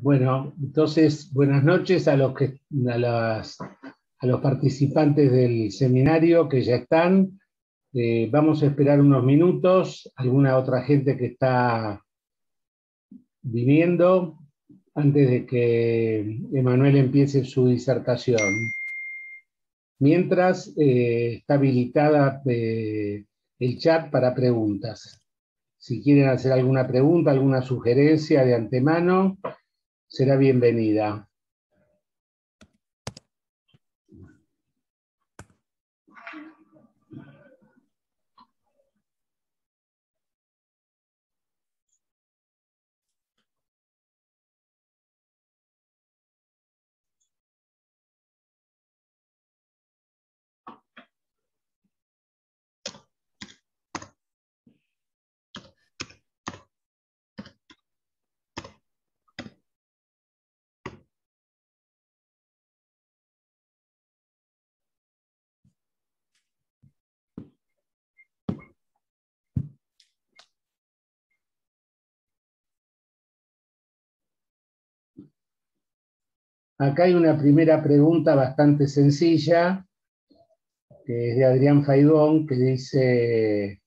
Bueno, entonces, buenas noches a los, participantes del seminario que ya están. Eh, vamos a esperar unos minutos, alguna otra gente que está viniendo, antes de que Emanuel empiece su disertación. Mientras, eh, está habilitada eh, el chat para preguntas. Si quieren hacer alguna pregunta, alguna sugerencia de antemano, será bienvenida. Acá hay una primera pregunta bastante sencilla, que es de Adrián Faidón, que dice,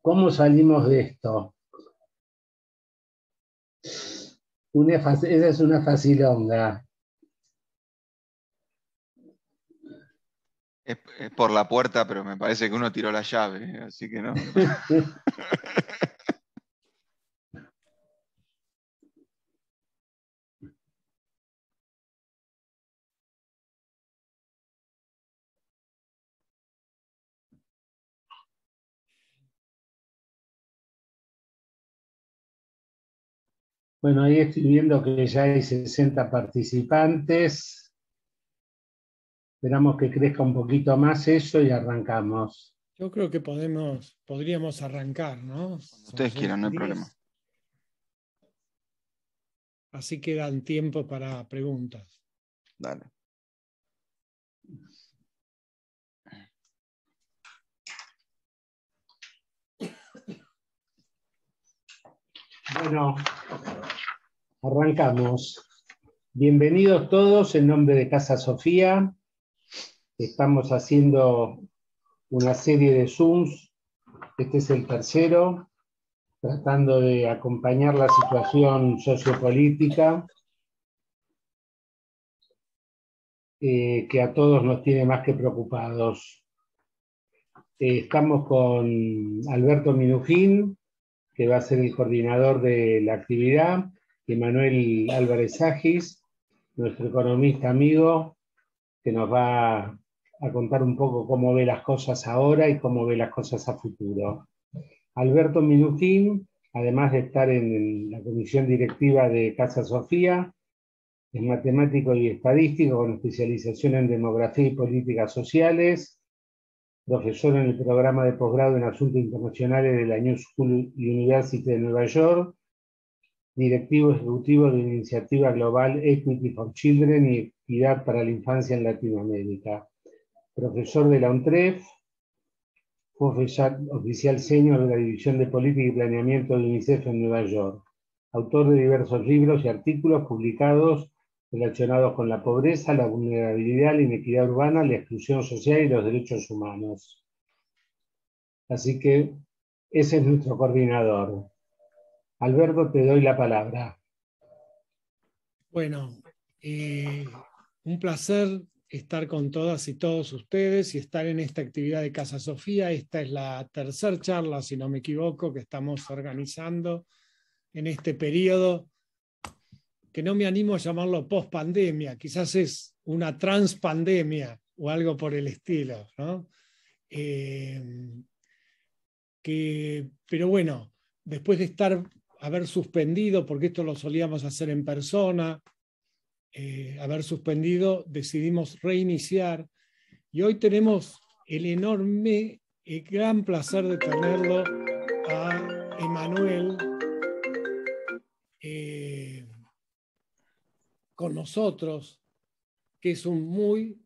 ¿cómo salimos de esto? esa es una facilonga. Es, es por la puerta, pero me parece que uno tiró la llave, así que no. Bueno, ahí estoy viendo que ya hay 60 participantes. Esperamos que crezca un poquito más eso y arrancamos. Yo creo que podemos, podríamos arrancar, ¿no? Ustedes quieran, no hay problema. Así que dan tiempo para preguntas. Dale. Bueno, Arrancamos. Bienvenidos todos en nombre de Casa Sofía. Estamos haciendo una serie de Zooms. Este es el tercero, tratando de acompañar la situación sociopolítica eh, que a todos nos tiene más que preocupados. Eh, estamos con Alberto Minujín, que va a ser el coordinador de la actividad Emanuel Manuel Álvarez Agis, nuestro economista amigo, que nos va a contar un poco cómo ve las cosas ahora y cómo ve las cosas a futuro. Alberto Minutín, además de estar en la comisión directiva de Casa Sofía, es matemático y estadístico con especialización en demografía y políticas sociales, profesor en el programa de posgrado en asuntos internacionales de la New School University de Nueva York directivo ejecutivo de la Iniciativa Global Equity for Children y Equidad para la Infancia en Latinoamérica, profesor de la UNTREF, oficial senior de la División de Política y Planeamiento del UNICEF en Nueva York, autor de diversos libros y artículos publicados relacionados con la pobreza, la vulnerabilidad, la inequidad urbana, la exclusión social y los derechos humanos. Así que ese es nuestro coordinador. Alberto, te doy la palabra. Bueno, eh, un placer estar con todas y todos ustedes y estar en esta actividad de Casa Sofía. Esta es la tercera charla, si no me equivoco, que estamos organizando en este periodo, que no me animo a llamarlo post-pandemia, quizás es una trans-pandemia o algo por el estilo. Eh, pero bueno, después de estar haber suspendido, porque esto lo solíamos hacer en persona, eh, haber suspendido, decidimos reiniciar y hoy tenemos el enorme y eh, gran placer de tenerlo a Emanuel eh, con nosotros, que es un muy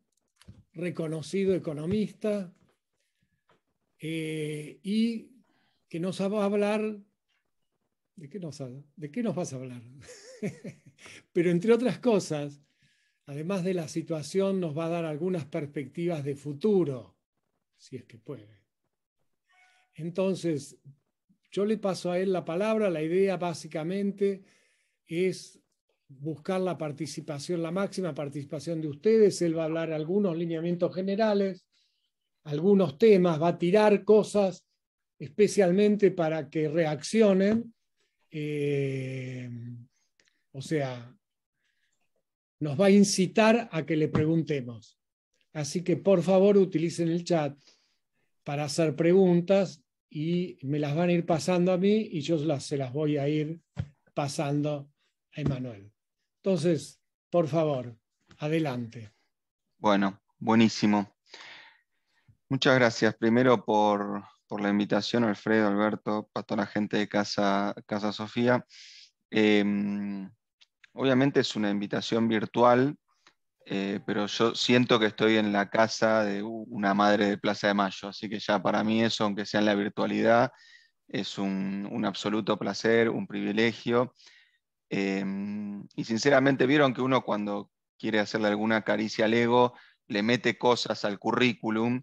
reconocido economista y que nos va a hablar ¿de qué nos, vas a hablar? Pero entre otras cosas, además de la situación, nos va a dar algunas perspectivas de futuro, si es que puede. Entonces, yo le paso a él la palabra, la idea básicamente es buscar la participación, la máxima participación de ustedes, él va a hablar algunos lineamientos generales, algunos temas, va a tirar cosas especialmente para que reaccionen eh, o sea, nos va a incitar a que le preguntemos. Así que por favor utilicen el chat para hacer preguntas y me las van a ir pasando a mí y yo se las voy a ir pasando a Emanuel. Entonces, por favor, adelante. Bueno, buenísimo. Muchas gracias primero por, por la invitación, Alfredo, Alberto, para toda la gente de Casa, Casa Sofía. Em, obviamente es una invitación virtual, eh, pero yo siento que estoy en la casa de una madre de Plaza de Mayo, así que ya para mí eso, aunque sea en la virtualidad, es un, absoluto placer, un privilegio. Em, y sinceramente vieron que uno cuando quiere hacerle alguna caricia al ego, le mete cosas al currículum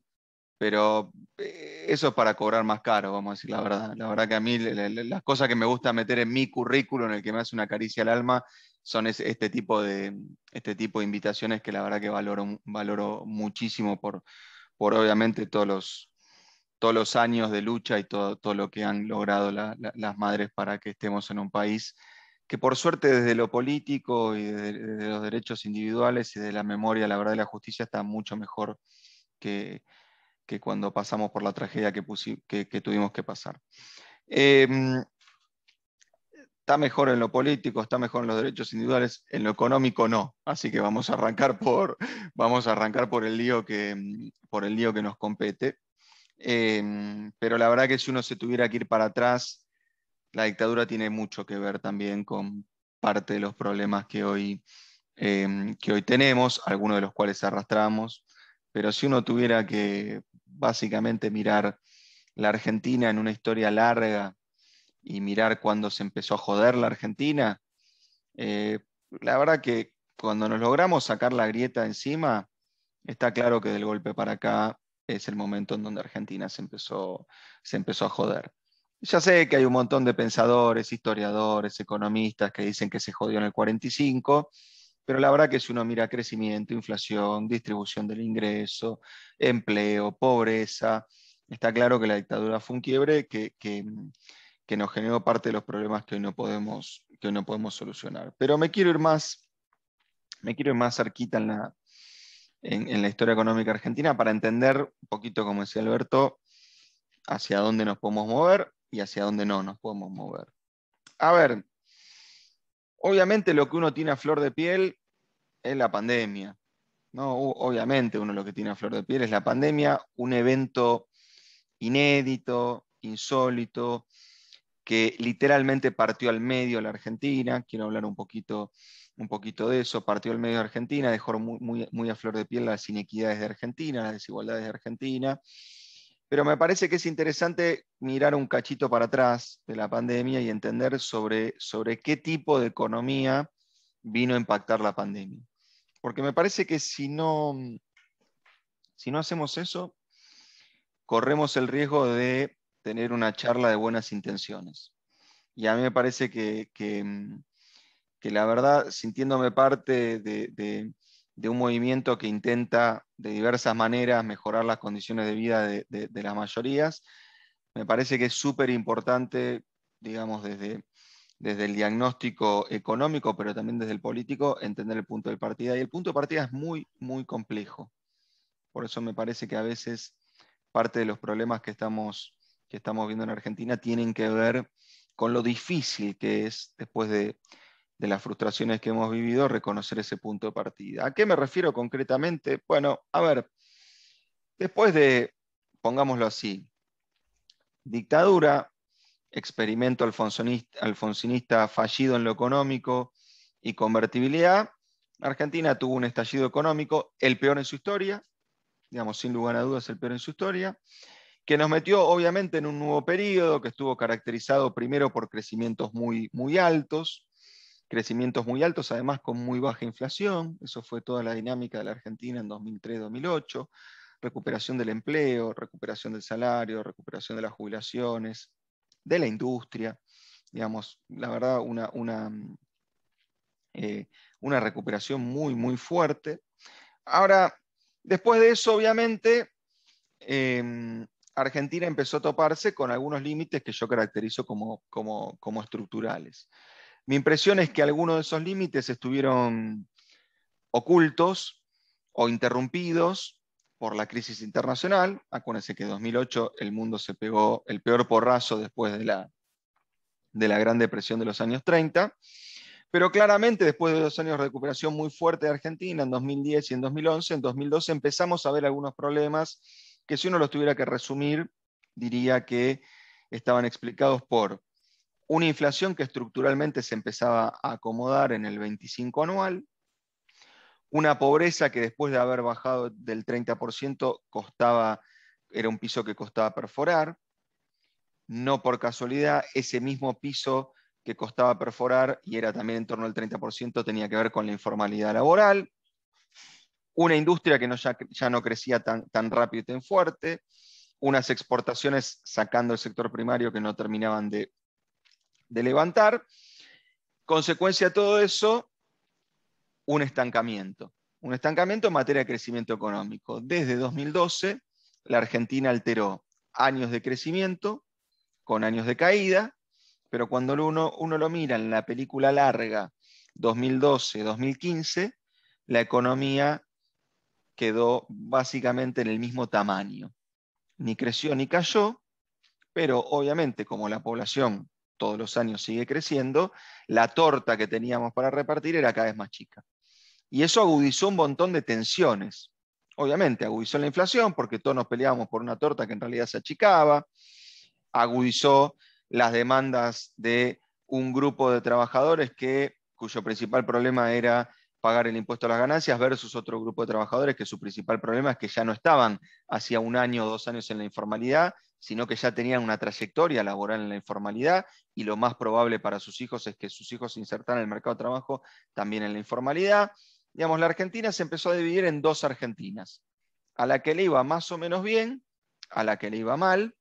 pero eh, eso es para cobrar más caro, vamos a decir la verdad. La verdad que a mí las cosas que me gusta meter en mi currículum, en el que me hace una caricia al alma, son este, tipo de, este tipo de invitaciones que la verdad que valoro, valoro muchísimo por, obviamente todos los, todos los años de lucha y todo, lo que han logrado las madres para que estemos en un país que por suerte desde lo político y desde, los derechos individuales y de la memoria, la verdad de la justicia está mucho mejor que que cuando pasamos por la tragedia que, tuvimos que pasar. Em, está mejor en lo político, está mejor en los derechos individuales, en lo económico no. Así que vamos a arrancar por, vamos a arrancar por, el, lío que, em, por el lío que nos compete. Em, pero la verdad que si uno se tuviera que ir para atrás, la dictadura tiene mucho que ver también con parte de los problemas que hoy, que hoy tenemos, algunos de los cuales arrastramos. Pero si uno tuviera que básicamente mirar la Argentina en una historia larga y mirar cuándo se empezó a joder la Argentina, eh, la verdad que cuando nos logramos sacar la grieta encima, está claro que del golpe para acá es el momento en donde Argentina se empezó, se empezó a joder. Ya sé que hay un montón de pensadores, historiadores, economistas que dicen que se jodió en el 45, pero la verdad que si uno mira crecimiento, inflación, distribución del ingreso, empleo, pobreza, está claro que la dictadura fue un quiebre que, nos generó parte de los problemas que hoy, no podemos, que no podemos solucionar. Pero me quiero ir más, me quiero ir más cerquita la, en, en la historia económica argentina para entender un poquito, como decía Alberto, hacia dónde nos podemos mover y hacia dónde no nos podemos mover. A ver, Obviamente lo que uno tiene a flor de piel es la pandemia. ¿no? Obviamente uno lo que tiene a flor de piel es la pandemia, un evento inédito, insólito, que literalmente partió al medio la Argentina. Quiero hablar un poquito, un poquito de eso. Partió al medio de Argentina, dejó muy, muy a flor de piel las inequidades de Argentina, las desigualdades de Argentina. Pero me parece que es interesante mirar un cachito para atrás de la pandemia y entender sobre, sobre qué tipo de economía vino a impactar la pandemia. Porque me parece que si no, si no hacemos eso, corremos el riesgo de tener una charla de buenas intenciones. Y a mí me parece que, la verdad, sintiéndome parte de, de un movimiento que intenta de diversas maneras mejorar las condiciones de vida de, las mayorías. Me parece que es súper importante, digamos, desde, desde el diagnóstico económico, pero también desde el político, entender el punto de partida. Y el punto de partida es muy, muy complejo. Por eso me parece que a veces parte de los problemas que estamos, que estamos viendo en Argentina tienen que ver con lo difícil que es, después de, de las frustraciones que hemos vivido, reconocer ese punto de partida. ¿A qué me refiero concretamente? Bueno, a ver, después de, pongámoslo así, dictadura, experimento alfonsinista fallido en lo económico y convertibilidad, Argentina tuvo un estallido económico, el peor en su historia, digamos, sin lugar a dudas, el peor en su historia, que nos metió obviamente en un nuevo periodo que estuvo caracterizado primero por crecimientos muy, muy altos, crecimientos muy altos, además con muy baja inflación, eso fue toda la dinámica de la Argentina en 2003-2008, recuperación del empleo, recuperación del salario, recuperación de las jubilaciones, de la industria, digamos, la verdad, una, mm, eh, recuperación muy, muy fuerte. Ahora, después de eso, obviamente, em, Argentina empezó a toparse con algunos límites que yo caracterizo como estructurales. Mi impresión es que algunos de esos límites estuvieron ocultos o interrumpidos por la crisis internacional. Acuérdense que en 2008 el mundo se pegó el peor porrazo después de la, de la Gran Depresión de los años 30. Pero claramente después de dos años de recuperación muy fuerte de Argentina, en 2010 y en 2011, en 2012 empezamos a ver algunos problemas que si uno los tuviera que resumir, diría que estaban explicados por una inflación que estructuralmente se empezaba a acomodar en el 25 anual, una pobreza que después de haber bajado del 30% costaba, era un piso que costaba perforar, no por casualidad ese mismo piso que costaba perforar y era también en torno al 30% tenía que ver con la informalidad laboral, una industria que no, ya, ya, no crecía tan, tan rápido y tan fuerte, unas exportaciones sacando el sector primario que no terminaban de de levantar. Consecuencia de todo eso, un estancamiento. Un estancamiento en materia de crecimiento económico. Desde 2012, la Argentina alteró años de crecimiento con años de caída, pero cuando uno, uno lo mira en la película larga 2012-2015, la economía quedó básicamente en el mismo tamaño. Ni creció ni cayó, pero obviamente como la población todos los años sigue creciendo, la torta que teníamos para repartir era cada vez más chica. Y eso agudizó un montón de tensiones. Obviamente, agudizó la inflación porque todos nos peleábamos por una torta que en realidad se achicaba, agudizó las demandas de un grupo de trabajadores que, cuyo principal problema era pagar el impuesto a las ganancias versus otro grupo de trabajadores que su principal problema es que ya no estaban hacía un año o dos años en la informalidad sino que ya tenían una trayectoria laboral en la informalidad y lo más probable para sus hijos es que sus hijos se insertaran en el mercado de trabajo también en la informalidad. Digamos, la Argentina se empezó a dividir en dos Argentinas, a la que le iba más o menos bien, a la que le iba mal,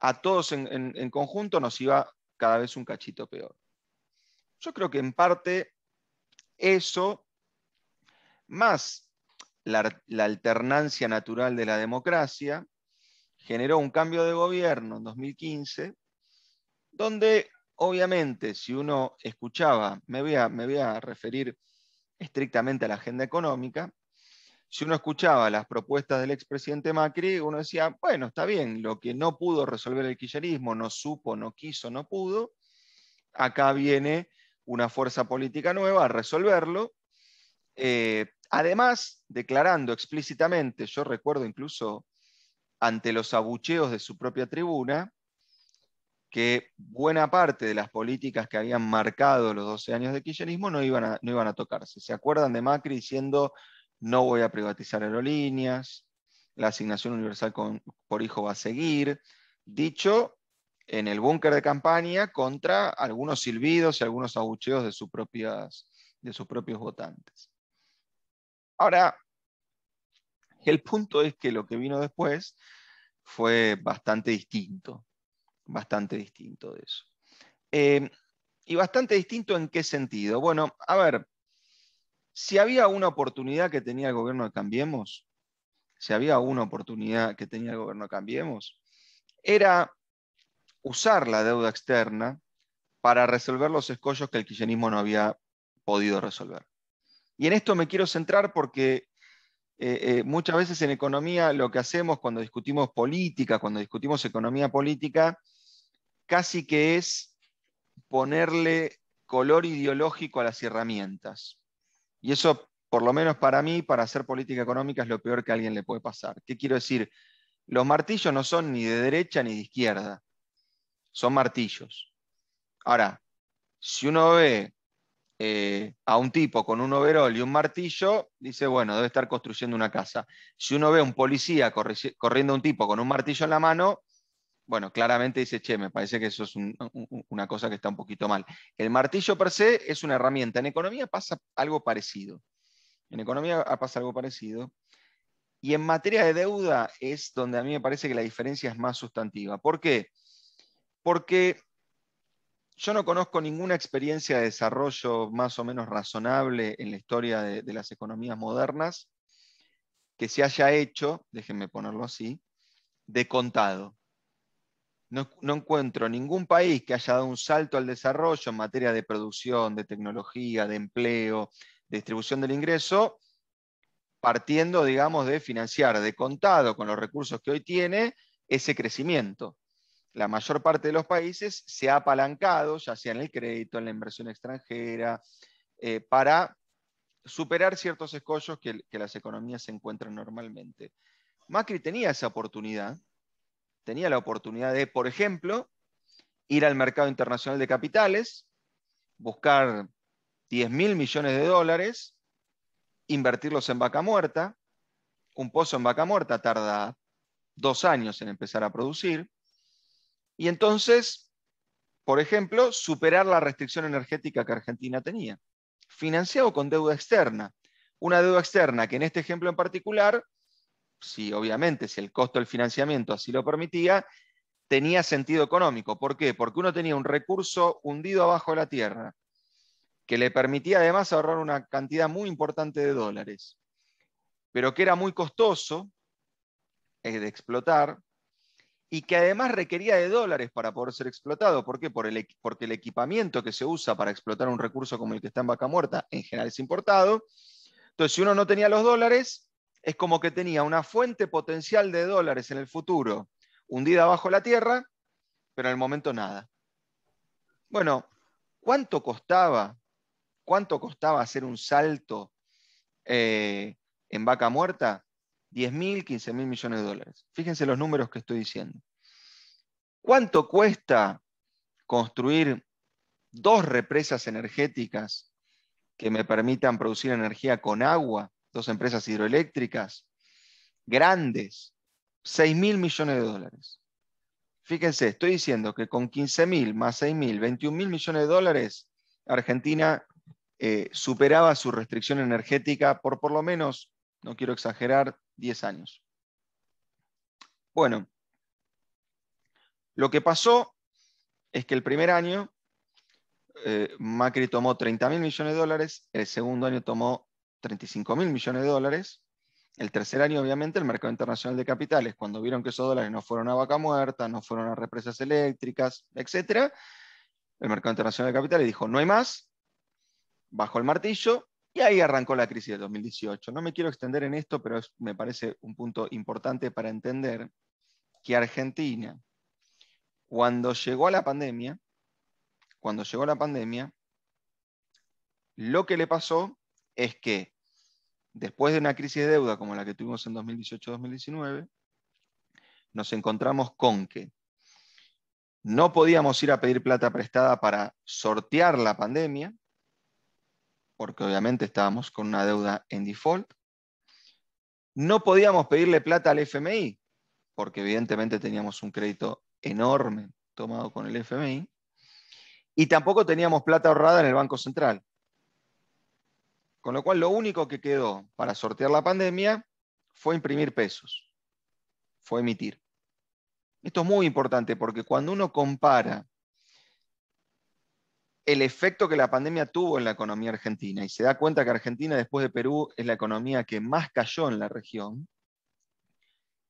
a todos en, conjunto nos iba cada vez un cachito peor. Yo creo que en parte eso, más la alternancia natural de la democracia, generó un cambio de gobierno en 2015, donde obviamente si uno escuchaba, me voy a, me voy a referir estrictamente a la agenda económica, si uno escuchaba las propuestas del expresidente Macri, uno decía, bueno, está bien, lo que no pudo resolver el kirchnerismo, no supo, no quiso, no pudo, acá viene una fuerza política nueva a resolverlo. Eh, además, declarando explícitamente, yo recuerdo incluso ante los abucheos de su propia tribuna, que buena parte de las políticas que habían marcado los 12 años de kirchnerismo no iban a, no iban a tocarse. ¿Se acuerdan de Macri diciendo no voy a privatizar aerolíneas, la asignación universal por hijo va a seguir? Dicho en el búnker de campaña contra algunos silbidos y algunos abucheos de, de sus propios votantes. Ahora, el punto es que lo que vino después fue bastante distinto, bastante distinto de eso. Eh, y bastante distinto en qué sentido. Bueno, a ver, si había una oportunidad que tenía el gobierno de Cambiemos, si había una oportunidad que tenía el gobierno de Cambiemos, era usar la deuda externa para resolver los escollos que el kirchnerismo no había podido resolver. Y en esto me quiero centrar porque eh, eh, muchas veces en economía lo que hacemos cuando discutimos política, cuando discutimos economía política, casi que es ponerle color ideológico a las herramientas. Y eso, por lo menos para mí, para hacer política económica es lo peor que a alguien le puede pasar. ¿Qué quiero decir? Los martillos no son ni de derecha ni de izquierda, son martillos. Ahora, si uno ve eh, a un tipo con un overol y un martillo, dice, bueno, debe estar construyendo una casa. Si uno ve a un policía corriendo a un tipo con un martillo en la mano, bueno, claramente dice, che, me parece que eso es una cosa que está un poquito mal. El martillo per se es una herramienta. En economía pasa algo parecido. En economía pasa algo parecido. Y en materia de deuda es donde a mí me parece que la diferencia es más sustantiva. ¿Por qué? Porque yo no conozco ninguna experiencia de desarrollo más o menos razonable en la historia de, las economías modernas que se haya hecho, déjenme ponerlo así, de contado. No, no, encuentro ningún país que haya dado un salto al desarrollo en materia de producción, de tecnología, de empleo, de distribución del ingreso, partiendo, digamos, de financiar de contado con los recursos que hoy tiene ese crecimiento la mayor parte de los países se ha apalancado, ya sea en el crédito, en la inversión extranjera, eh, para superar ciertos escollos que, las economías se encuentran normalmente. Macri tenía esa oportunidad, tenía la oportunidad de, por ejemplo, ir al mercado internacional de capitales, buscar 10 mil millones de dólares, invertirlos en vaca muerta, un pozo en vaca muerta tarda dos años en empezar a producir, y entonces, por ejemplo, superar la restricción energética que Argentina tenía, financiado con deuda externa. Una deuda externa que en este ejemplo en particular, si obviamente, si el costo del financiamiento así lo permitía, tenía sentido económico. ¿Por qué? Porque uno tenía un recurso hundido abajo de la tierra, que le permitía además ahorrar una cantidad muy importante de dólares, pero que era muy costoso eh, de explotar, y que además requería de dólares para poder ser explotado. ¿Por qué? Por el, porque el equipamiento que se usa para explotar un recurso como el que está en vaca muerta en general es importado. Entonces, si uno no tenía los dólares, es como que tenía una fuente potencial de dólares en el futuro hundida bajo la tierra, pero en el momento nada. Bueno, ¿cuánto costaba? ¿Cuánto costaba hacer un salto eh, en vaca muerta? 10 mil, 15 mil millones de dólares. Fíjense los números que estoy diciendo. ¿Cuánto cuesta construir dos represas energéticas que me permitan producir energía con agua? Dos empresas hidroeléctricas grandes, 6 mil millones de dólares. Fíjense, estoy diciendo que con 15 mil más 6 mil, 21 mil millones de dólares, Argentina eh, superaba su restricción energética por por lo menos, no quiero exagerar, 10 años. Bueno, lo que pasó es que el primer año eh, Macri tomó 30 mil millones de dólares, el segundo año tomó 35 mil millones de dólares, el tercer año obviamente el mercado internacional de capitales, cuando vieron que esos dólares no fueron a vaca muerta, no fueron a represas eléctricas, etc., el mercado internacional de capitales dijo, no hay más, bajó el martillo y ahí arrancó la crisis de 2018. No me quiero extender en esto, pero me parece un punto importante para entender que Argentina, cuando llegó la pandemia, cuando llegó la pandemia, lo que le pasó es que después de una crisis de deuda como la que tuvimos en 2018-2019, nos encontramos con que no podíamos ir a pedir plata prestada para sortear la pandemia, porque obviamente estábamos con una deuda en default. No podíamos pedirle plata al FMI, porque evidentemente teníamos un crédito enorme tomado con el FMI, y tampoco teníamos plata ahorrada en el Banco Central. Con lo cual, lo único que quedó para sortear la pandemia fue imprimir pesos, fue emitir. Esto es muy importante porque cuando uno compara el efecto que la pandemia tuvo en la economía argentina y se da cuenta que Argentina después de Perú es la economía que más cayó en la región,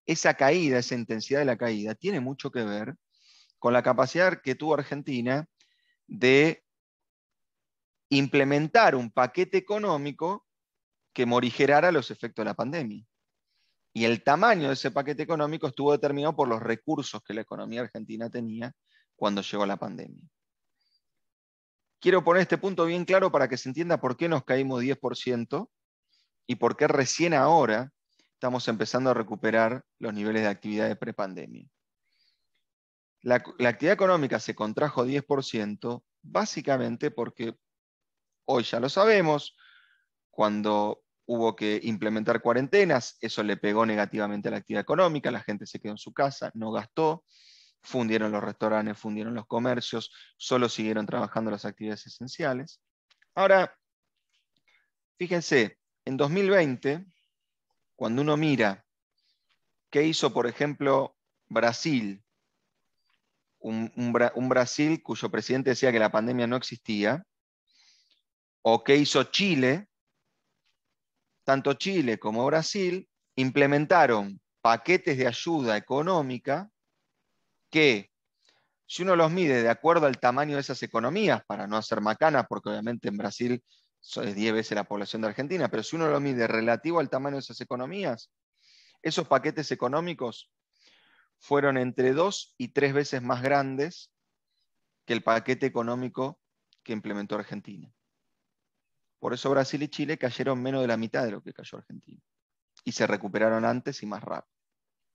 esa caída, esa intensidad de la caída, tiene mucho que ver con la capacidad que tuvo Argentina de implementar un paquete económico que morigerara los efectos de la pandemia. Y el tamaño de ese paquete económico estuvo determinado por los recursos que la economía argentina tenía cuando llegó la pandemia. Quiero poner este punto bien claro para que se entienda por qué nos caímos 10% y por qué recién ahora estamos empezando a recuperar los niveles de actividad de prepandemia. La, la actividad económica se contrajo 10%, básicamente porque hoy ya lo sabemos, cuando hubo que implementar cuarentenas, eso le pegó negativamente a la actividad económica, la gente se quedó en su casa, no gastó, fundieron los restaurantes, fundieron los comercios, solo siguieron trabajando las actividades esenciales. Ahora, fíjense, en 2020 cuando uno mira qué hizo, por ejemplo, Brasil, un, Brasil cuyo presidente decía que la pandemia no existía, o qué hizo Chile, tanto Chile como Brasil implementaron paquetes de ayuda económica que, si uno los mide de acuerdo al tamaño de esas economías, para no hacer macanas, porque obviamente en Brasil es 10 veces la población de Argentina, pero si uno lo mide relativo al tamaño de esas economías, esos paquetes económicos fueron entre dos y tres veces más grandes que el paquete económico que implementó Argentina. Por eso Brasil y Chile cayeron menos de la mitad de lo que cayó Argentina. Y se recuperaron antes y más rápido.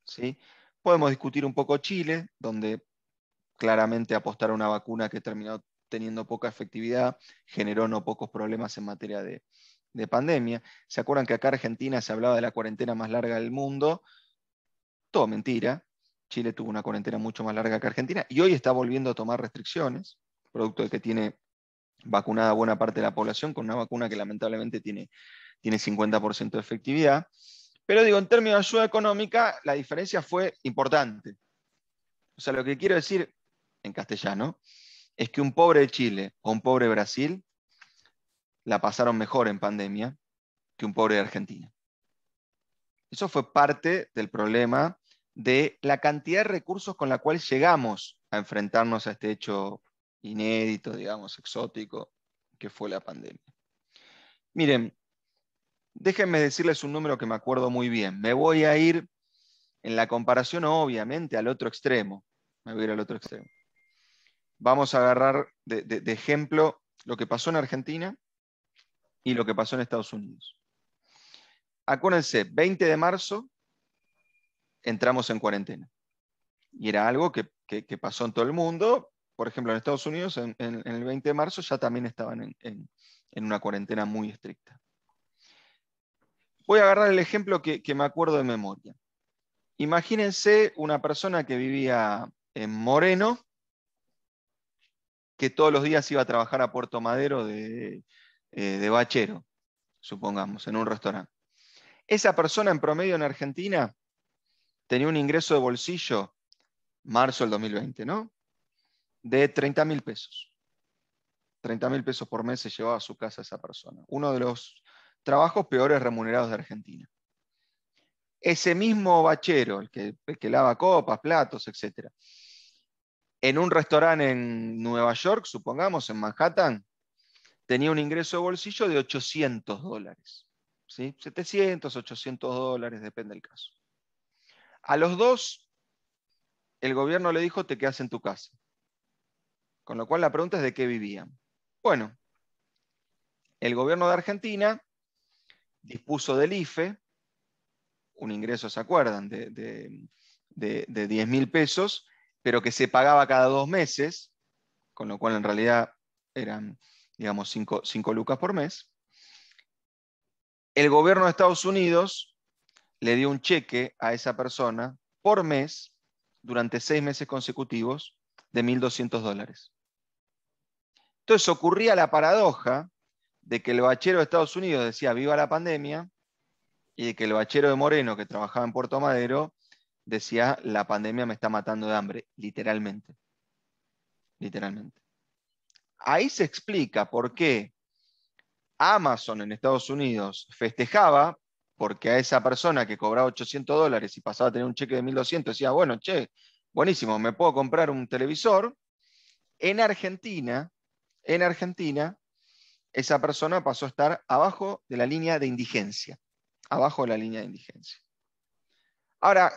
¿sí? Podemos discutir un poco Chile, donde claramente apostaron a una vacuna que terminó teniendo poca efectividad, generó no pocos problemas en materia de, pandemia. ¿Se acuerdan que acá Argentina se hablaba de la cuarentena más larga del mundo? Todo mentira. Chile tuvo una cuarentena mucho más larga que Argentina y hoy está volviendo a tomar restricciones, producto de que tiene vacunada buena parte de la población con una vacuna que lamentablemente tiene, tiene 50% de efectividad. Pero digo, en términos de ayuda económica, la diferencia fue importante. O sea, lo que quiero decir en castellano es que un pobre de Chile o un pobre Brasil la pasaron mejor en pandemia que un pobre de Argentina. Eso fue parte del problema de la cantidad de recursos con la cual llegamos a enfrentarnos a este hecho inédito, digamos, exótico, que fue la pandemia. Miren, déjenme decirles un número que me acuerdo muy bien. Me voy a ir en la comparación, obviamente, al otro extremo. Me voy a ir al otro extremo vamos a agarrar de, ejemplo lo que pasó en Argentina y lo que pasó en Estados Unidos. Acuérdense, 20 de marzo entramos en cuarentena. Y era algo que, pasó en todo el mundo. Por ejemplo, en Estados Unidos, en, el 20 de marzo ya también estaban en, una cuarentena muy estricta. Voy a agarrar el ejemplo que, que me acuerdo de memoria. Imagínense una persona que vivía en Moreno, que todos los días iba a trabajar a Puerto Madero eh, de, bachero, supongamos, en un restaurante. Esa persona en promedio en Argentina tenía un ingreso de bolsillo, marzo del 2020, ¿no? De 30 mil pesos. 30 mil pesos por mes se llevaba a su casa esa persona. Uno de los trabajos peores remunerados de Argentina. Ese mismo bachero, el que, que lava copas, platos, etcétera en un restaurante en Nueva York, supongamos, en Manhattan, tenía un ingreso de bolsillo de 800 dólares. ¿sí? 700, 800 dólares, depende del caso. A los dos, el gobierno le dijo, te quedas en tu casa. Con lo cual la pregunta es de qué vivían. Bueno, el gobierno de Argentina dispuso del IFE, un ingreso, ¿se acuerdan?, de, de, de 10 mil pesos, pero que se pagaba cada dos meses, con lo cual en realidad eran, digamos, cinco, cinco lucas por mes. El gobierno de Estados Unidos le dio un cheque a esa persona por mes durante seis meses consecutivos de 1.200 dólares. Entonces ocurría la paradoja de que el bachero de Estados Unidos decía viva la pandemia y de que el bachero de Moreno que trabajaba en Puerto Madero decía, la pandemia me está matando de hambre, literalmente. Literalmente. Ahí se explica por qué Amazon en Estados Unidos festejaba porque a esa persona que cobraba 800 dólares y pasaba a tener un cheque de 1200, decía, bueno, che, buenísimo, me puedo comprar un televisor. En Argentina, en Argentina, esa persona pasó a estar abajo de la línea de indigencia. Abajo de la línea de indigencia. Ahora,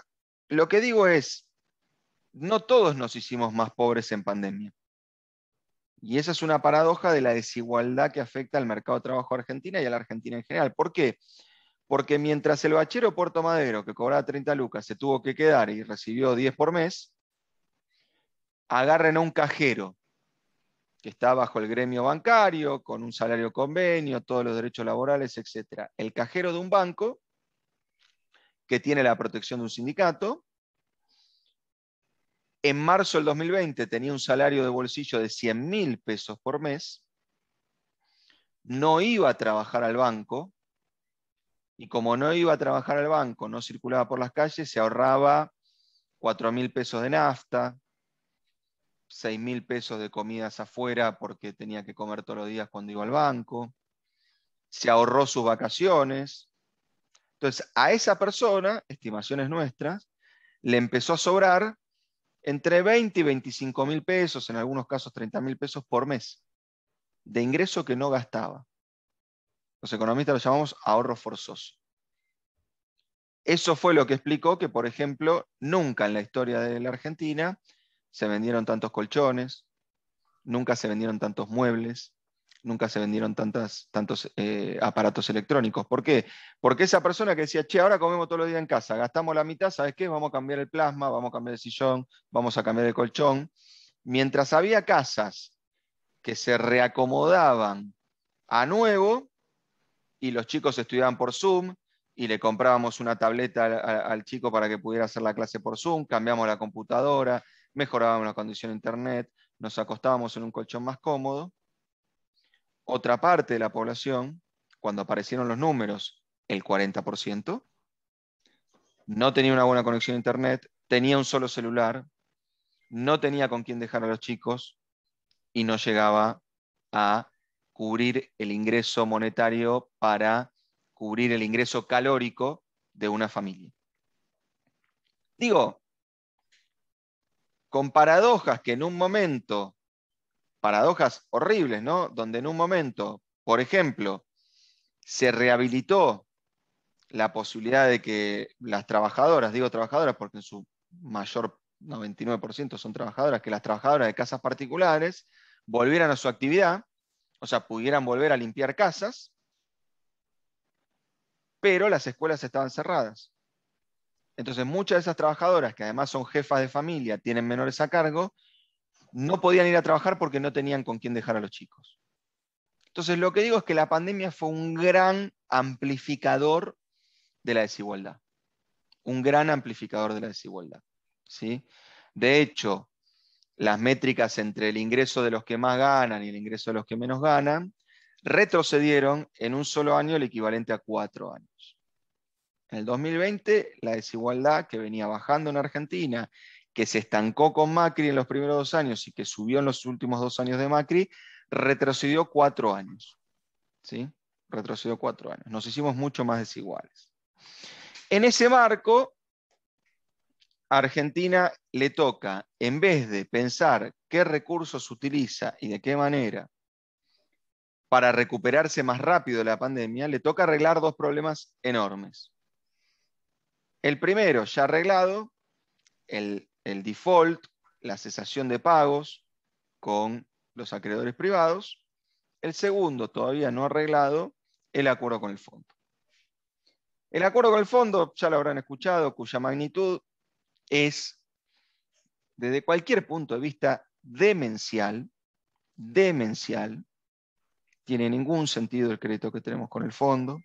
lo que digo es, no todos nos hicimos más pobres en pandemia. Y esa es una paradoja de la desigualdad que afecta al mercado de trabajo argentina y a la Argentina en general. ¿Por qué? Porque mientras el bachero Puerto Madero, que cobraba 30 lucas, se tuvo que quedar y recibió 10 por mes, agarren a un cajero que está bajo el gremio bancario, con un salario convenio, todos los derechos laborales, etc. El cajero de un banco que tiene la protección de un sindicato. En marzo del 2020 tenía un salario de bolsillo de 100 mil pesos por mes. No iba a trabajar al banco. Y como no iba a trabajar al banco, no circulaba por las calles, se ahorraba 4 mil pesos de nafta, 6 mil pesos de comidas afuera porque tenía que comer todos los días cuando iba al banco. Se ahorró sus vacaciones, entonces, a esa persona, estimaciones nuestras, le empezó a sobrar entre 20 y 25 mil pesos, en algunos casos 30 mil pesos por mes, de ingreso que no gastaba. Los economistas lo llamamos ahorro forzoso. Eso fue lo que explicó que, por ejemplo, nunca en la historia de la Argentina se vendieron tantos colchones, nunca se vendieron tantos muebles, nunca se vendieron tantas, tantos eh, aparatos electrónicos. ¿Por qué? Porque esa persona que decía, che, ahora comemos todos los días en casa, gastamos la mitad, ¿sabes qué? Vamos a cambiar el plasma, vamos a cambiar el sillón, vamos a cambiar el colchón. Mientras había casas que se reacomodaban a nuevo y los chicos estudiaban por Zoom, y le comprábamos una tableta al, al, chico para que pudiera hacer la clase por Zoom, cambiamos la computadora, mejorábamos la condición de internet, nos acostábamos en un colchón más cómodo otra parte de la población, cuando aparecieron los números, el 40%, no tenía una buena conexión a Internet, tenía un solo celular, no tenía con quién dejar a los chicos y no llegaba a cubrir el ingreso monetario para cubrir el ingreso calórico de una familia. Digo, con paradojas que en un momento paradojas horribles, ¿no? Donde en un momento, por ejemplo, se rehabilitó la posibilidad de que las trabajadoras, digo trabajadoras porque en su mayor 99% son trabajadoras, que las trabajadoras de casas particulares volvieran a su actividad, o sea, pudieran volver a limpiar casas, pero las escuelas estaban cerradas. Entonces, muchas de esas trabajadoras, que además son jefas de familia, tienen menores a cargo, no podían ir a trabajar porque no tenían con quién dejar a los chicos. Entonces, lo que digo es que la pandemia fue un gran amplificador de la desigualdad. Un gran amplificador de la desigualdad. ¿sí? De hecho, las métricas entre el ingreso de los que más ganan y el ingreso de los que menos ganan retrocedieron en un solo año el equivalente a cuatro años. En el 2020, la desigualdad que venía bajando en Argentina que se estancó con Macri en los primeros dos años y que subió en los últimos dos años de Macri, retrocedió cuatro años. ¿sí? Retrocedió cuatro años. Nos hicimos mucho más desiguales. En ese marco, a Argentina le toca, en vez de pensar qué recursos utiliza y de qué manera para recuperarse más rápido de la pandemia, le toca arreglar dos problemas enormes. El primero, ya arreglado, el el default, la cesación de pagos con los acreedores privados. El segundo, todavía no arreglado, el acuerdo con el fondo. El acuerdo con el fondo, ya lo habrán escuchado, cuya magnitud es, desde cualquier punto de vista, demencial, demencial, tiene ningún sentido el crédito que tenemos con el fondo.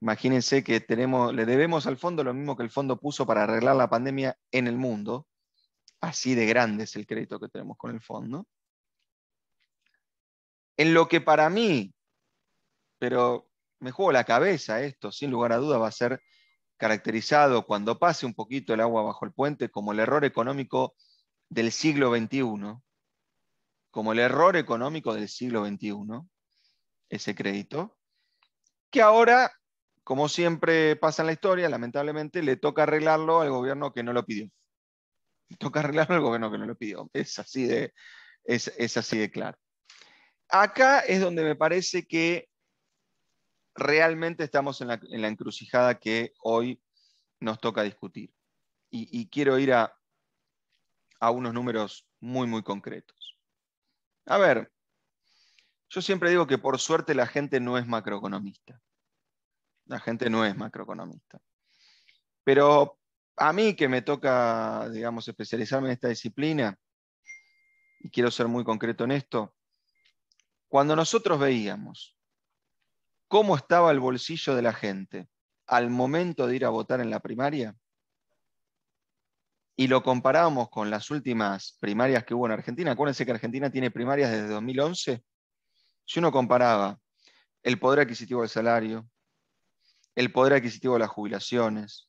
Imagínense que tenemos, le debemos al fondo lo mismo que el fondo puso para arreglar la pandemia en el mundo. Así de grande es el crédito que tenemos con el fondo. En lo que para mí, pero me juego la cabeza esto, sin lugar a duda va a ser caracterizado cuando pase un poquito el agua bajo el puente como el error económico del siglo XXI, como el error económico del siglo XXI, ese crédito, que ahora, como siempre pasa en la historia, lamentablemente, le toca arreglarlo al gobierno que no lo pidió toca arreglar algo que no, que no lo pidió. Es así de, es, así de claro. Acá es donde me parece que realmente estamos en la, encrucijada que hoy nos toca discutir. Y, quiero ir a, a unos números muy, muy concretos. A ver, yo siempre digo que por suerte la gente no es macroeconomista. La gente no es macroeconomista. Pero a mí que me toca, digamos, especializarme en esta disciplina, y quiero ser muy concreto en esto, cuando nosotros veíamos cómo estaba el bolsillo de la gente al momento de ir a votar en la primaria, y lo comparamos con las últimas primarias que hubo en Argentina, acuérdense que Argentina tiene primarias desde 2011, si uno comparaba el poder adquisitivo del salario, el poder adquisitivo de las jubilaciones,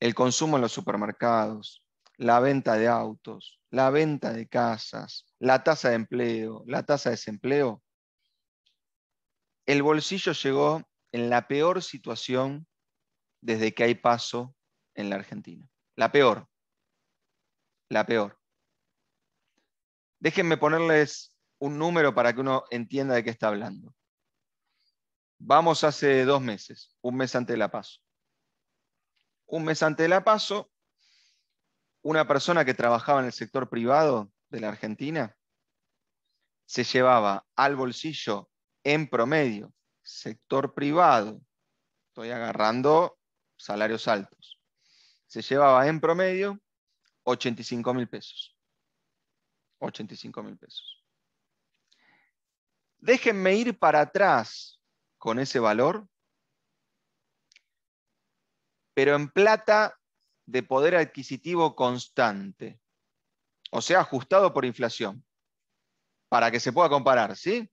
el consumo en los supermercados, la venta de autos, la venta de casas, la tasa de empleo, la tasa de desempleo, el bolsillo llegó en la peor situación desde que hay paso en la Argentina. La peor. La peor. Déjenme ponerles un número para que uno entienda de qué está hablando. Vamos hace dos meses, un mes antes de la paso un mes antes de la paso, una persona que trabajaba en el sector privado de la Argentina se llevaba al bolsillo en promedio, sector privado, estoy agarrando salarios altos, se llevaba en promedio 85 mil pesos. 85 mil pesos. Déjenme ir para atrás con ese valor pero en plata de poder adquisitivo constante, o sea, ajustado por inflación, para que se pueda comparar, ¿sí?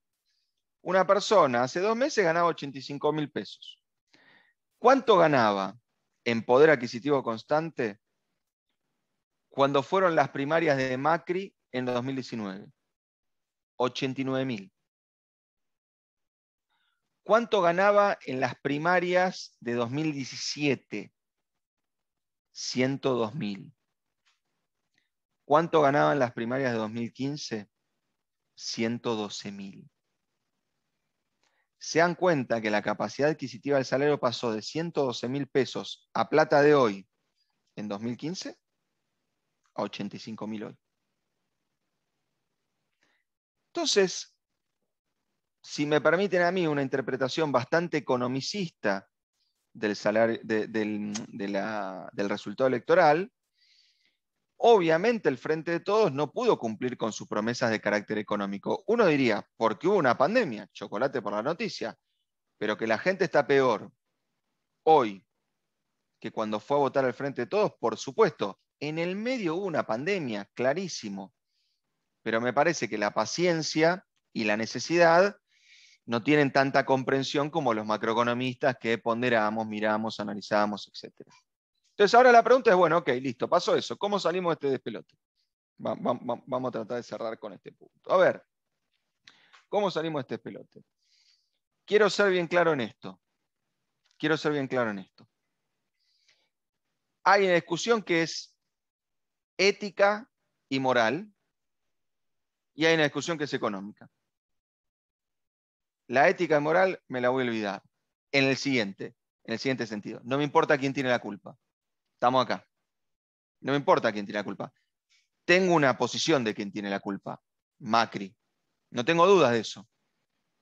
Una persona hace dos meses ganaba 85 mil pesos. ¿Cuánto ganaba en poder adquisitivo constante cuando fueron las primarias de Macri en 2019? 89 mil. ¿Cuánto ganaba en las primarias de 2017? 102 mil. ¿Cuánto ganaban las primarias de 2015? 112 mil. Se dan cuenta que la capacidad adquisitiva del salario pasó de 112 mil pesos a plata de hoy en 2015 a 85 mil hoy. Entonces, si me permiten a mí una interpretación bastante economicista del, salario, del, resultado electoral, obviamente el Frente de Todos no pudo cumplir con sus promesas de carácter económico. Uno diría, porque hubo una pandemia, chocolate por la noticia, pero que la gente está peor hoy que cuando fue a votar al Frente de Todos, por supuesto. En el medio hubo una pandemia, clarísimo. Pero me parece que la paciencia y la necesidad no tienen tanta comprensión como los macroeconomistas que ponderamos, miramos, analizamos, etc. Entonces ahora la pregunta es, bueno, ok, listo, pasó eso. ¿Cómo salimos de este despelote? vamos a tratar de cerrar con este punto. A ver, ¿cómo salimos de este despelote? Quiero ser bien claro en esto. Quiero ser bien claro en esto. Hay una discusión que es ética y moral, y hay una discusión que es económica la ética y moral me la voy a olvidar. En el siguiente, en el siguiente sentido. No me importa quién tiene la culpa. Estamos acá. No me importa quién tiene la culpa. Tengo una posición de quién tiene la culpa. Macri. No tengo dudas de eso.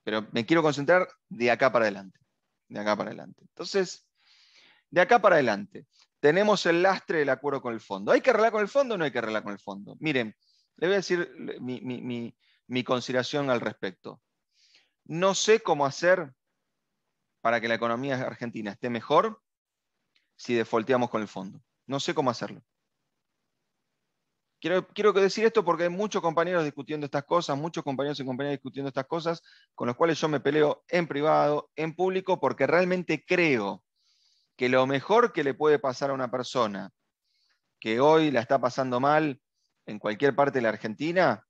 Pero me quiero concentrar de acá para adelante. De acá para adelante. Entonces, de acá para adelante. Tenemos el lastre del acuerdo con el fondo. ¿Hay que arreglar con el fondo o no hay que arreglar con el fondo? Miren, le voy a decir mi consideración al respecto no sé cómo hacer para que la economía argentina esté mejor si defolteamos con el fondo. No sé cómo hacerlo. Quiero, quiero decir esto porque hay muchos compañeros discutiendo estas cosas, muchos compañeros y compañeras discutiendo estas cosas, con los cuales yo me peleo en privado, en público, porque realmente creo que lo mejor que le puede pasar a una persona que hoy la está pasando mal en cualquier parte de la Argentina,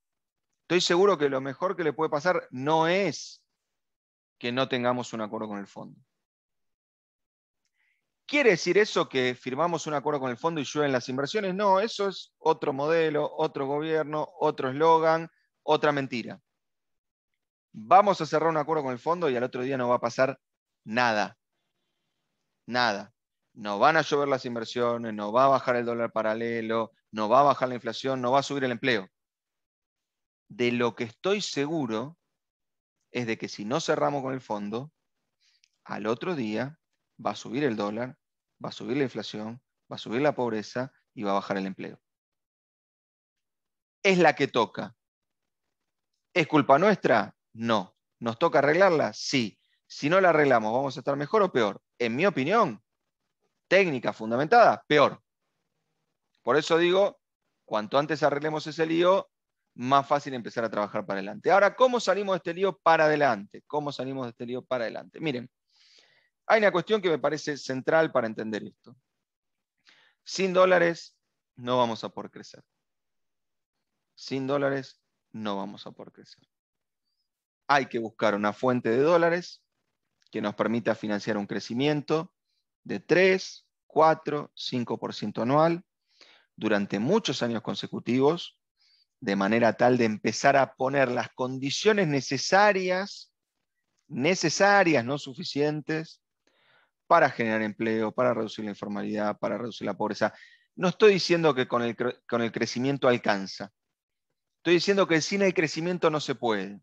estoy seguro que lo mejor que le puede pasar no es que no tengamos un acuerdo con el fondo. ¿Quiere decir eso que firmamos un acuerdo con el fondo y llueven las inversiones? No, eso es otro modelo, otro gobierno, otro eslogan, otra mentira. Vamos a cerrar un acuerdo con el fondo y al otro día no va a pasar nada. Nada. No van a llover las inversiones, no va a bajar el dólar paralelo, no va a bajar la inflación, no va a subir el empleo. De lo que estoy seguro es de que si no cerramos con el fondo, al otro día va a subir el dólar, va a subir la inflación, va a subir la pobreza y va a bajar el empleo. Es la que toca. ¿Es culpa nuestra? No. ¿Nos toca arreglarla? Sí. Si no la arreglamos, ¿vamos a estar mejor o peor? En mi opinión, técnica fundamentada, peor. Por eso digo, cuanto antes arreglemos ese lío, más fácil empezar a trabajar para adelante. Ahora, ¿cómo salimos de este lío para adelante? ¿Cómo salimos de este lío para adelante? Miren, hay una cuestión que me parece central para entender esto. Sin dólares no vamos a poder crecer. Sin dólares no vamos a poder crecer. Hay que buscar una fuente de dólares que nos permita financiar un crecimiento de 3, 4, 5% anual durante muchos años consecutivos de manera tal de empezar a poner las condiciones necesarias, necesarias, no suficientes, para generar empleo, para reducir la informalidad, para reducir la pobreza. No estoy diciendo que con el, crecimiento alcanza. Estoy diciendo que sin el crecimiento no se puede.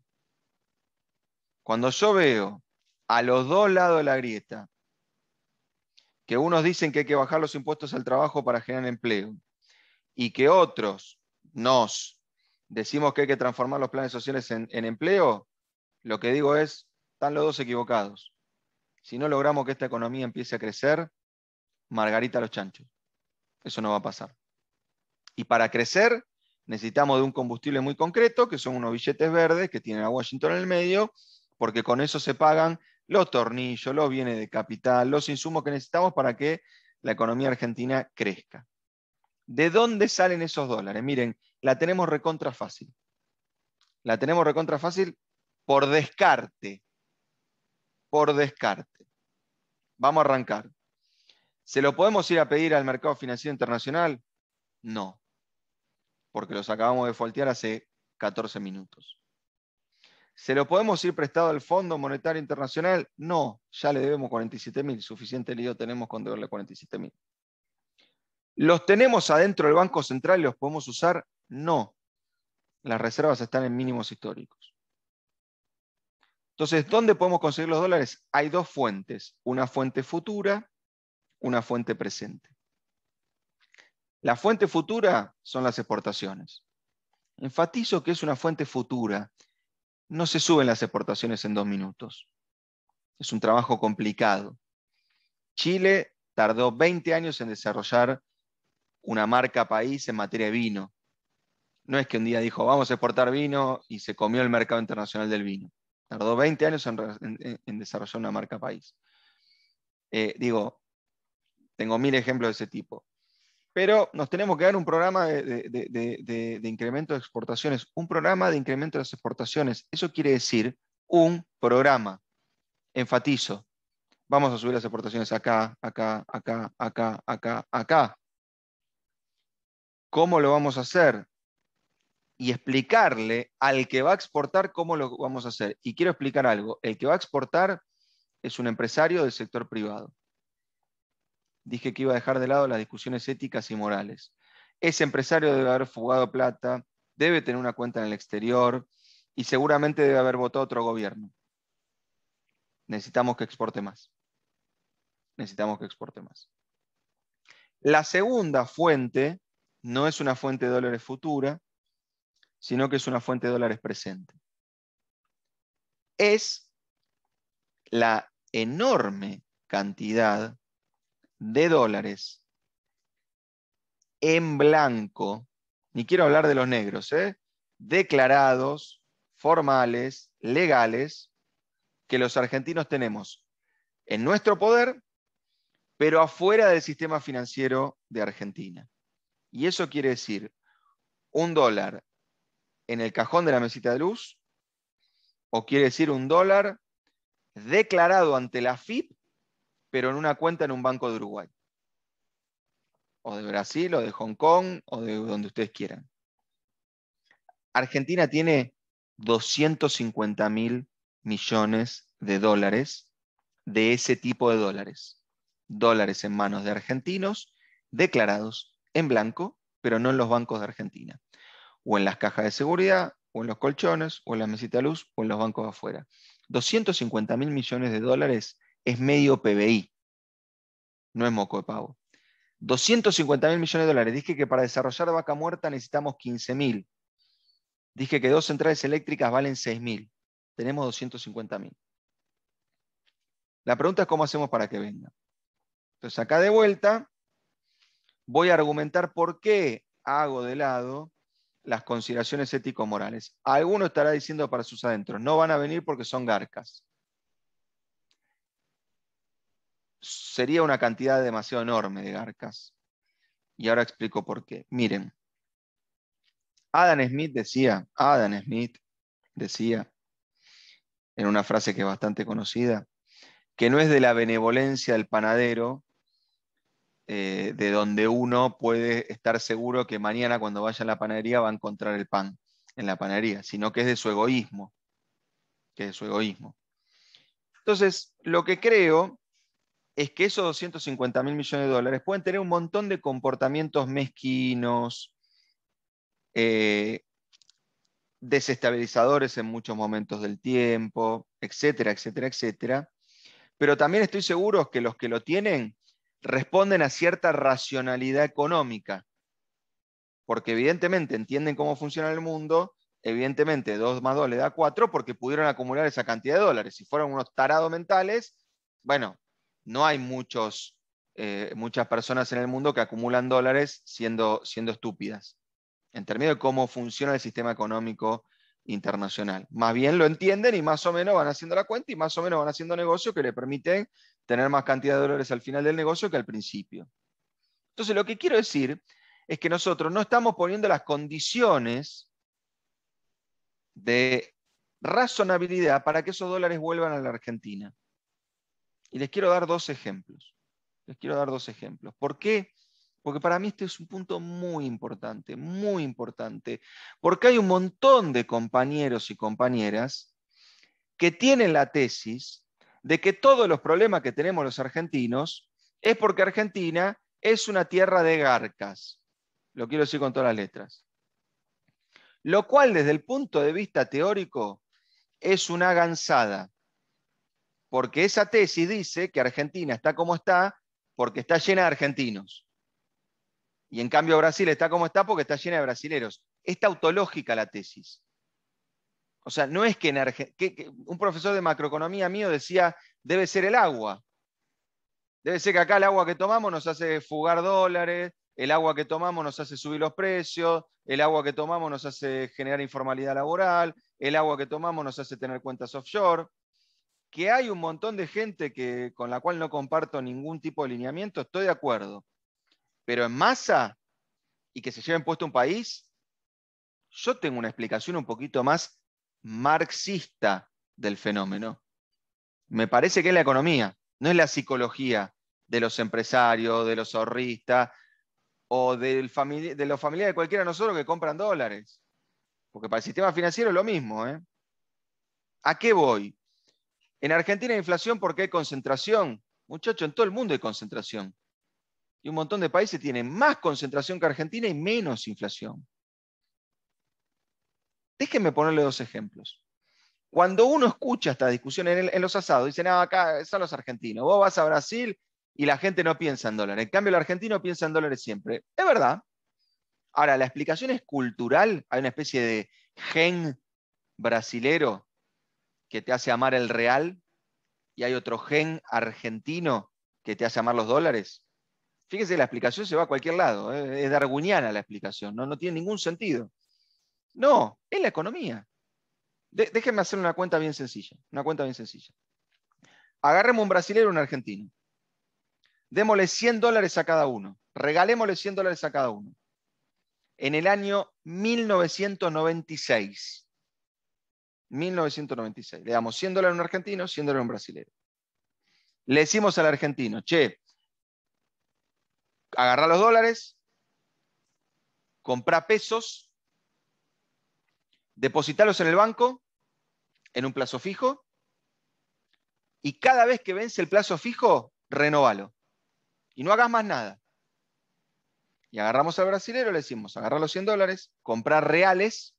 Cuando yo veo a los dos lados de la grieta, que unos dicen que hay que bajar los impuestos al trabajo para generar empleo y que otros nos decimos que hay que transformar los planes sociales en, empleo, lo que digo es, están los dos equivocados. Si no logramos que esta economía empiece a crecer, Margarita los chanchos. Eso no va a pasar. Y para crecer necesitamos de un combustible muy concreto, que son unos billetes verdes que tienen a Washington en el medio, porque con eso se pagan los tornillos, los bienes de capital, los insumos que necesitamos para que la economía argentina crezca. ¿De dónde salen esos dólares? Miren, la tenemos recontra fácil. La tenemos recontra fácil por descarte. Por descarte. Vamos a arrancar. ¿Se lo podemos ir a pedir al mercado financiero internacional? No. Porque los acabamos de foltear hace 14 minutos. ¿Se lo podemos ir prestado al Fondo Monetario Internacional? No, ya le debemos 47.000. Suficiente lío tenemos con deberle 47.000. ¿Los tenemos adentro del Banco Central y los podemos usar? No. Las reservas están en mínimos históricos. Entonces, ¿dónde podemos conseguir los dólares? Hay dos fuentes, una fuente futura, una fuente presente. La fuente futura son las exportaciones. Enfatizo que es una fuente futura. No se suben las exportaciones en dos minutos. Es un trabajo complicado. Chile tardó 20 años en desarrollar una marca país en materia de vino. No es que un día dijo, vamos a exportar vino y se comió el mercado internacional del vino. Tardó 20 años en, desarrollar una marca país. Eh, digo, tengo mil ejemplos de ese tipo. Pero nos tenemos que dar un programa de, de, incremento de exportaciones, un programa de incremento de las exportaciones. Eso quiere decir un programa. Enfatizo. Vamos a subir las exportaciones acá, acá, acá, acá, acá, acá cómo lo vamos a hacer y explicarle al que va a exportar cómo lo vamos a hacer. Y quiero explicar algo. El que va a exportar es un empresario del sector privado. Dije que iba a dejar de lado las discusiones éticas y morales. Ese empresario debe haber fugado plata, debe tener una cuenta en el exterior y seguramente debe haber votado otro gobierno. Necesitamos que exporte más. Necesitamos que exporte más. La segunda fuente no es una fuente de dólares futura, sino que es una fuente de dólares presente. Es la enorme cantidad de dólares en blanco, ni quiero hablar de los negros, ¿eh? declarados, formales, legales, que los argentinos tenemos en nuestro poder, pero afuera del sistema financiero de Argentina. Y eso quiere decir un dólar en el cajón de la mesita de luz, o quiere decir un dólar declarado ante la FIP, pero en una cuenta en un banco de Uruguay. O de Brasil, o de Hong Kong, o de donde ustedes quieran. Argentina tiene 250 mil millones de dólares de ese tipo de dólares. Dólares en manos de argentinos declarados en blanco, pero no en los bancos de Argentina, o en las cajas de seguridad, o en los colchones, o en la mesita de luz, o en los bancos de afuera. 250 mil millones de dólares es medio PBI, no es moco de pavo. 250 mil millones de dólares. Dije que para desarrollar vaca muerta necesitamos 15 mil. Dije que dos centrales eléctricas valen 6 mil. Tenemos 250 mil. La pregunta es cómo hacemos para que venga. Entonces acá de vuelta voy a argumentar por qué hago de lado las consideraciones ético-morales. Alguno estará diciendo para sus adentros, no van a venir porque son garcas. Sería una cantidad demasiado enorme de garcas. Y ahora explico por qué. Miren, Adam Smith decía, Adam Smith decía, en una frase que es bastante conocida, que no es de la benevolencia del panadero eh, de donde uno puede estar seguro que mañana cuando vaya a la panadería va a encontrar el pan en la panadería, sino que es de su egoísmo, que es su egoísmo. Entonces, lo que creo es que esos 250 mil millones de dólares pueden tener un montón de comportamientos mezquinos, eh, desestabilizadores en muchos momentos del tiempo, etcétera, etcétera, etcétera. Pero también estoy seguro que los que lo tienen responden a cierta racionalidad económica, porque evidentemente entienden cómo funciona el mundo, evidentemente 2 más 2 le da 4 porque pudieron acumular esa cantidad de dólares. Si fueron unos tarados mentales, bueno, no hay muchos, eh, muchas personas en el mundo que acumulan dólares siendo, siendo estúpidas, en términos de cómo funciona el sistema económico internacional. Más bien lo entienden y más o menos van haciendo la cuenta y más o menos van haciendo negocios que le permiten tener más cantidad de dólares al final del negocio que al principio. Entonces, lo que quiero decir es que nosotros no estamos poniendo las condiciones de razonabilidad para que esos dólares vuelvan a la Argentina. Y les quiero dar dos ejemplos. Les quiero dar dos ejemplos. ¿Por qué? Porque para mí este es un punto muy importante, muy importante, porque hay un montón de compañeros y compañeras que tienen la tesis de que todos los problemas que tenemos los argentinos es porque Argentina es una tierra de garcas. Lo quiero decir con todas las letras. Lo cual desde el punto de vista teórico es una gansada, porque esa tesis dice que Argentina está como está porque está llena de argentinos. Y en cambio Brasil está como está porque está llena de brasileros. Es tautológica la tesis. O sea, no es que, un profesor de macroeconomía mío decía, debe ser el agua. Debe ser que acá el agua que tomamos nos hace fugar dólares, el agua que tomamos nos hace subir los precios, el agua que tomamos nos hace generar informalidad laboral, el agua que tomamos nos hace tener cuentas offshore. Que hay un montón de gente que, con la cual no comparto ningún tipo de lineamiento, estoy de acuerdo. Pero en masa y que se lleven puesto un país, yo tengo una explicación un poquito más marxista del fenómeno. Me parece que es la economía, no es la psicología de los empresarios, de los ahorristas o del de los familiares de cualquiera de nosotros que compran dólares. Porque para el sistema financiero es lo mismo. ¿eh? ¿A qué voy? En Argentina hay inflación porque hay concentración. Muchachos, en todo el mundo hay concentración. Y un montón de países tienen más concentración que Argentina y menos inflación. Déjenme ponerle dos ejemplos. Cuando uno escucha esta discusión en, los asados, dicen, ah, acá son los argentinos, vos vas a Brasil y la gente no piensa en dólares. En cambio, el argentino piensa en dólares siempre. Es verdad. Ahora, la explicación es cultural, hay una especie de gen brasilero que te hace amar el real y hay otro gen argentino que te hace amar los dólares. Fíjense, la explicación se va a cualquier lado, ¿eh? es darguñana la explicación, ¿no? no tiene ningún sentido. No, es la economía. déjenme hacer una cuenta bien sencilla. Una cuenta bien sencilla. Agarremos un brasilero y un argentino. Démosle 100 dólares a cada uno. Regalémosle 100 dólares a cada uno. En el año 1996. 1996. Le damos 100 dólares a un argentino, 100 dólares a un brasilero. Le decimos al argentino, che, agarra los dólares, compra pesos depositarlos en el banco en un plazo fijo y cada vez que vence el plazo fijo, renovalo. Y no hagas más nada. Y agarramos al brasilero, le decimos, agarrar los 100 dólares, comprar reales,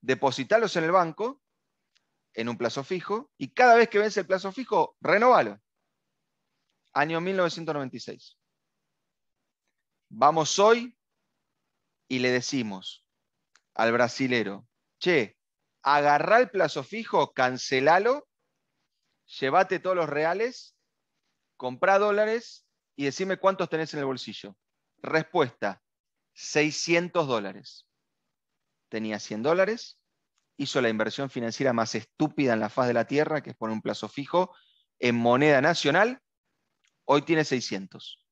depositarlos en el banco en un plazo fijo y cada vez que vence el plazo fijo, renovalo. Año 1996. Vamos hoy y le decimos al brasilero, che, agarrá el plazo fijo, cancelalo, llévate todos los reales, comprá dólares y decime cuántos tenés en el bolsillo. Respuesta, 600 dólares. Tenía 100 dólares, hizo la inversión financiera más estúpida en la faz de la Tierra, que es poner un plazo fijo en moneda nacional, hoy tiene 600.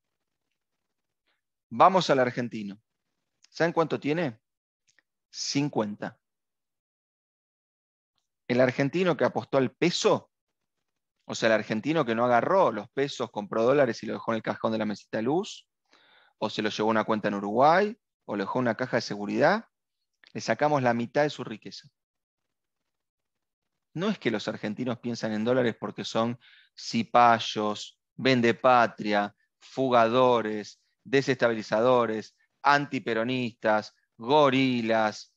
Vamos al argentino. ¿Saben cuánto tiene? 50. El argentino que apostó al peso, o sea, el argentino que no agarró los pesos, compró dólares y lo dejó en el cajón de la mesita luz, o se lo llevó a una cuenta en Uruguay, o lo dejó en una caja de seguridad, le sacamos la mitad de su riqueza. No es que los argentinos piensan en dólares porque son cipayos, patria, fugadores, desestabilizadores, antiperonistas, gorilas.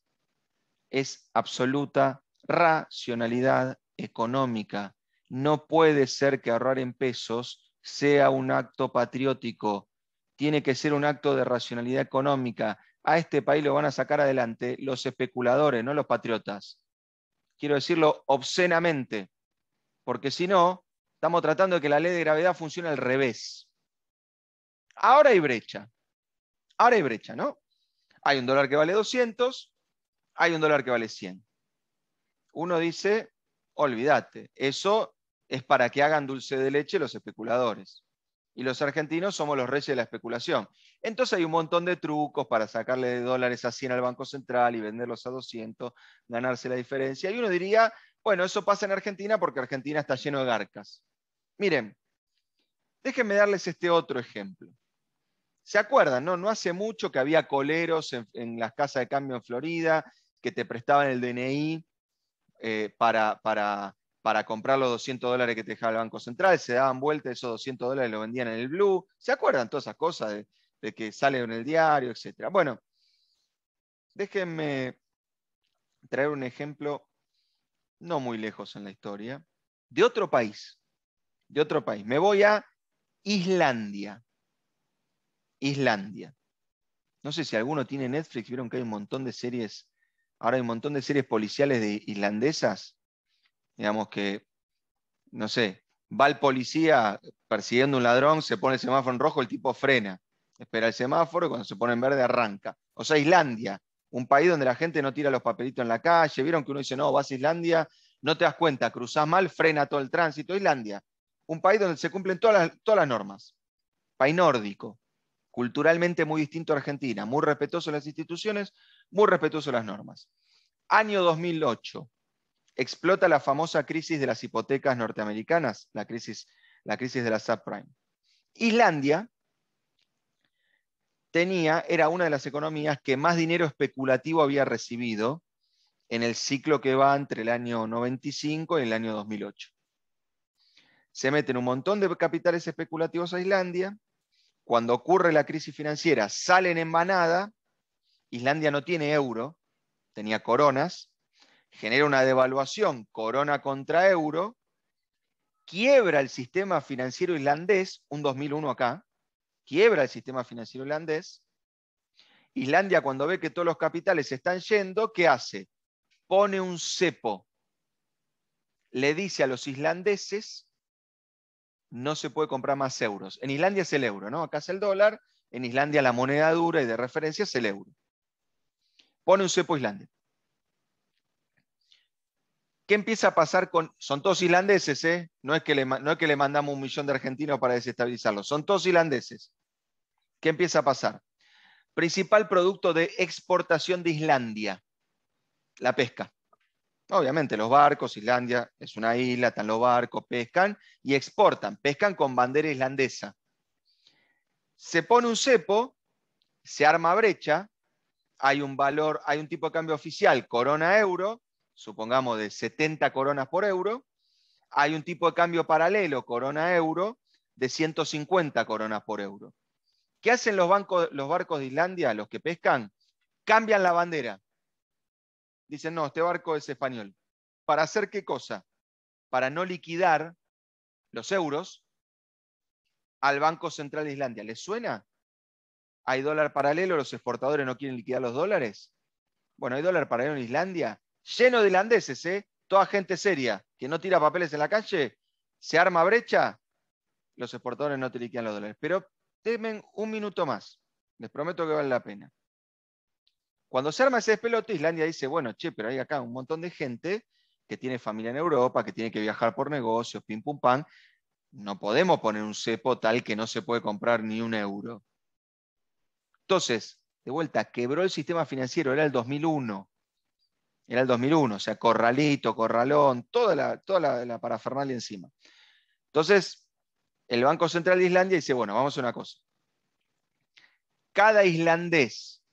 Es absoluta racionalidad económica. No puede ser que ahorrar en pesos sea un acto patriótico, tiene que ser un acto de racionalidad económica. A este país lo van a sacar adelante los especuladores, no los patriotas. Quiero decirlo obscenamente, porque si no, estamos tratando de que la ley de gravedad funcione al revés. Ahora hay brecha. Ahora hay brecha, ¿no? Hay un dólar que vale 200, hay un dólar que vale 100 uno dice, olvídate, eso es para que hagan dulce de leche los especuladores. Y los argentinos somos los reyes de la especulación. Entonces hay un montón de trucos para sacarle dólares a 100 al Banco Central y venderlos a 200, ganarse la diferencia. Y uno diría, bueno, eso pasa en Argentina porque Argentina está lleno de garcas. Miren, déjenme darles este otro ejemplo. ¿Se acuerdan? No, no hace mucho que había coleros en las casas de cambio en Florida que te prestaban el DNI eh, para, para, comprar los 200 dólares que te dejaba el Banco Central, se daban vuelta esos 200 dólares, lo vendían en el Blue, ¿se acuerdan todas esas cosas de, que sale en el diario, etcétera? Bueno, déjenme traer un ejemplo no muy lejos en la historia, de otro país, de otro país. Me voy a Islandia. Islandia. No sé si alguno tiene Netflix, vieron que hay un montón de series Ahora hay un montón de series policiales de islandesas, digamos que, no sé, va el policía persiguiendo un ladrón, se pone el semáforo en rojo, el tipo frena, espera el semáforo y cuando se pone en verde arranca. O sea, Islandia, un país donde la gente no tira los papelitos en la calle, vieron que uno dice, no, vas a Islandia, no te das cuenta, cruzás mal, frena todo el tránsito. Islandia, un país donde se cumplen todas las, todas las normas. País nórdico, culturalmente muy distinto a Argentina, muy respetuoso de las instituciones, muy respetuoso las normas. Año 2008, explota la famosa crisis de las hipotecas norteamericanas, la crisis, la crisis de la subprime. Islandia tenía, era una de las economías que más dinero especulativo había recibido en el ciclo que va entre el año 95 y el año 2008. Se meten un montón de capitales especulativos a Islandia. Cuando ocurre la crisis financiera, salen en manada Islandia no tiene euro, tenía coronas, genera una devaluación corona contra euro, quiebra el sistema financiero islandés, un 2001 acá, quiebra el sistema financiero islandés. Islandia cuando ve que todos los capitales se están yendo, ¿qué hace? Pone un cepo. Le dice a los islandeses, no se puede comprar más euros. En Islandia es el euro, ¿no? Acá es el dólar, en Islandia la moneda dura y de referencia es el euro pone un cepo islandés. ¿Qué empieza a pasar con.? Son todos islandeses, ¿eh? No es, que le, que le mandamos un millón de argentinos para desestabilizarlos. Son todos islandeses. ¿Qué empieza a pasar? Principal producto de exportación de Islandia: la pesca. Obviamente, los barcos, Islandia es una isla, están los barcos, pescan y exportan. Pescan con bandera islandesa. Se pone un cepo, se arma brecha, hay un valor, hay un tipo de cambio oficial, corona euro, supongamos de 70 coronas por euro, hay un tipo de cambio paralelo, corona euro, de 150 coronas por euro. ¿Qué hacen los, bancos, los barcos de Islandia, los que pescan? Cambian la bandera. Dicen, no, este barco es español. ¿Para hacer qué cosa? Para no liquidar los euros al Banco Central de Islandia. ¿Les suena? hay dólar paralelo, los exportadores no quieren liquidar los dólares. Bueno, hay dólar paralelo en Islandia, lleno de irlandeses, ¿eh? toda gente seria, que no tira papeles en la calle, se arma brecha, los exportadores no te liquidan los dólares. Pero temen un minuto más, les prometo que vale la pena. Cuando se arma ese despelote, Islandia dice, bueno, che, pero hay acá un montón de gente que tiene familia en Europa, que tiene que viajar por negocios, pim pum pam, no podemos poner un cepo tal que no se puede comprar ni un euro. Entonces, de vuelta, quebró el sistema financiero, era el 2001. Era el 2001, o sea, corralito, corralón, toda la, toda la, parafernalia encima. Entonces, el Banco Central de Islandia dice, bueno, vamos a una cosa. Cada islandés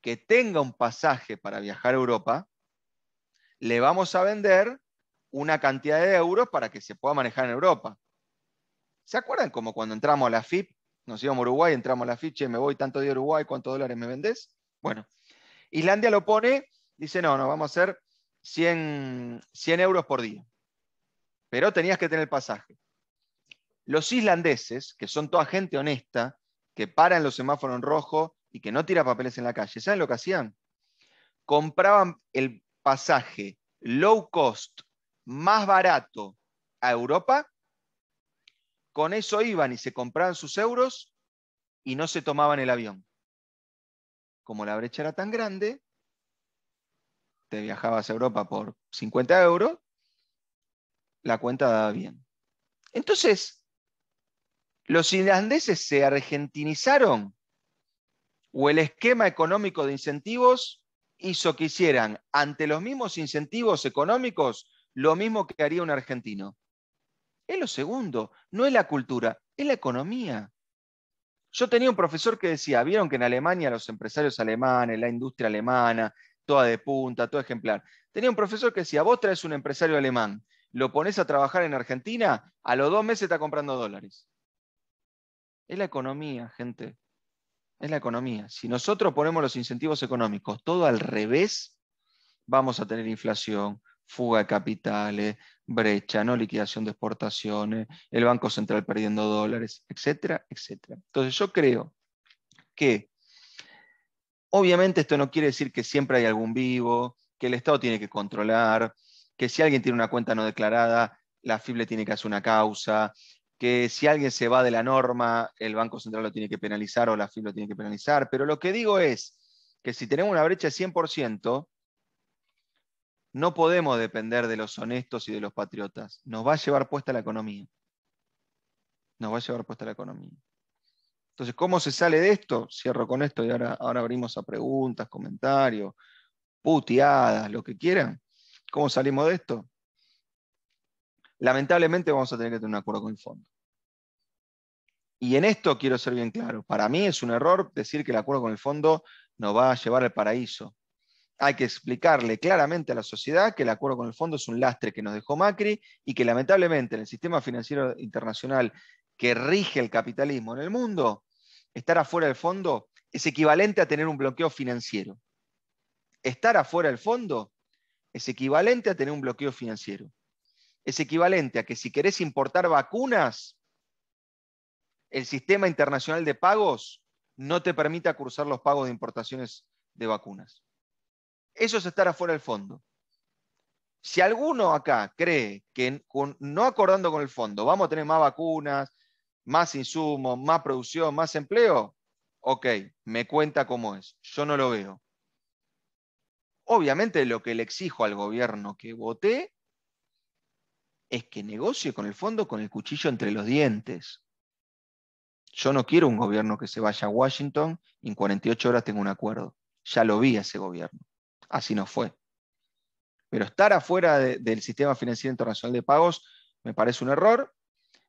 que tenga un pasaje para viajar a Europa, le vamos a vender una cantidad de euros para que se pueda manejar en Europa. ¿Se acuerdan como cuando entramos a la FIP nos íbamos a Uruguay, entramos a la ficha, me voy tanto de Uruguay, ¿cuántos dólares me vendés? Bueno, Islandia lo pone, dice, no, no, vamos a hacer 100, 100 euros por día. Pero tenías que tener el pasaje. Los islandeses, que son toda gente honesta, que paran los semáforos en rojo y que no tira papeles en la calle, ¿saben lo que hacían? Compraban el pasaje low cost más barato a Europa con eso iban y se compraban sus euros y no se tomaban el avión. Como la brecha era tan grande, te viajabas a Europa por 50 euros, la cuenta daba bien. Entonces, los irlandeses se argentinizaron o el esquema económico de incentivos hizo que hicieran ante los mismos incentivos económicos lo mismo que haría un argentino. Es lo segundo, no es la cultura, es la economía. Yo tenía un profesor que decía, vieron que en Alemania los empresarios alemanes, la industria alemana, toda de punta, todo ejemplar. Tenía un profesor que decía, vos traes un empresario alemán, lo pones a trabajar en Argentina, a los dos meses está comprando dólares. Es la economía, gente. Es la economía. Si nosotros ponemos los incentivos económicos todo al revés, vamos a tener inflación, fuga de capitales, brecha, ¿no? liquidación de exportaciones, el Banco Central perdiendo dólares, etcétera, etcétera. Entonces yo creo que, obviamente esto no quiere decir que siempre hay algún vivo, que el Estado tiene que controlar, que si alguien tiene una cuenta no declarada, la FIBLE tiene que hacer una causa, que si alguien se va de la norma, el Banco Central lo tiene que penalizar o la FIBLE lo tiene que penalizar, pero lo que digo es que si tenemos una brecha de 100%, no podemos depender de los honestos y de los patriotas. Nos va a llevar puesta la economía. Nos va a llevar puesta la economía. Entonces, ¿cómo se sale de esto? Cierro con esto y ahora, abrimos a preguntas, comentarios, puteadas, lo que quieran. ¿Cómo salimos de esto? Lamentablemente vamos a tener que tener un acuerdo con el fondo. Y en esto quiero ser bien claro. Para mí es un error decir que el acuerdo con el fondo nos va a llevar al paraíso hay que explicarle claramente a la sociedad que el acuerdo con el fondo es un lastre que nos dejó Macri y que lamentablemente en el sistema financiero internacional que rige el capitalismo en el mundo, estar afuera del fondo es equivalente a tener un bloqueo financiero. Estar afuera del fondo es equivalente a tener un bloqueo financiero. Es equivalente a que si querés importar vacunas, el sistema internacional de pagos no te permita cruzar los pagos de importaciones de vacunas. Eso es estar afuera del fondo. Si alguno acá cree que no acordando con el fondo vamos a tener más vacunas, más insumos, más producción, más empleo, ok, me cuenta cómo es. Yo no lo veo. Obviamente lo que le exijo al gobierno que vote es que negocie con el fondo con el cuchillo entre los dientes. Yo no quiero un gobierno que se vaya a Washington y en 48 horas tenga un acuerdo. Ya lo vi ese gobierno así no fue. Pero estar afuera del sistema financiero internacional de pagos me parece un error,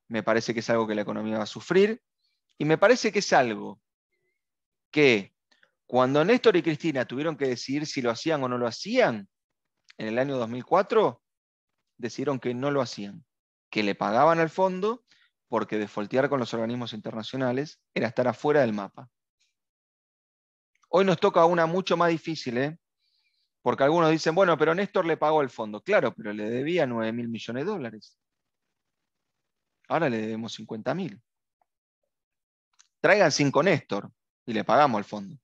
me parece que es algo que la economía va a sufrir, y me parece que es algo que cuando Néstor y Cristina tuvieron que decidir si lo hacían o no lo hacían, en el año 2004, decidieron que no lo hacían, que le pagaban al fondo porque defaultear con los organismos internacionales era estar afuera del mapa. Hoy nos toca una mucho más difícil, ¿eh? Porque algunos dicen, bueno, pero Néstor le pagó el fondo. Claro, pero le debía 9.000 mil millones de dólares. Ahora le debemos 50 mil. Traigan 5 Néstor y le pagamos el fondo.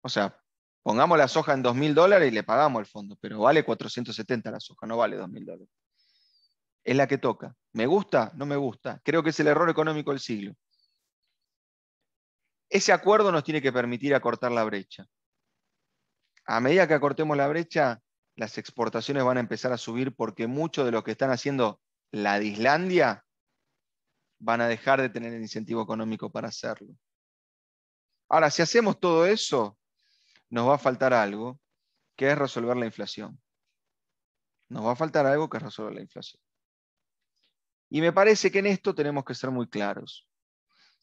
O sea, pongamos la soja en 2.000 mil dólares y le pagamos el fondo, pero vale 470 la soja, no vale 2.000 mil dólares. Es la que toca. ¿Me gusta? No me gusta. Creo que es el error económico del siglo. Ese acuerdo nos tiene que permitir acortar la brecha a medida que acortemos la brecha, las exportaciones van a empezar a subir porque muchos de los que están haciendo la Islandia van a dejar de tener el incentivo económico para hacerlo. Ahora, si hacemos todo eso, nos va a faltar algo, que es resolver la inflación. Nos va a faltar algo que es resolver la inflación. Y me parece que en esto tenemos que ser muy claros.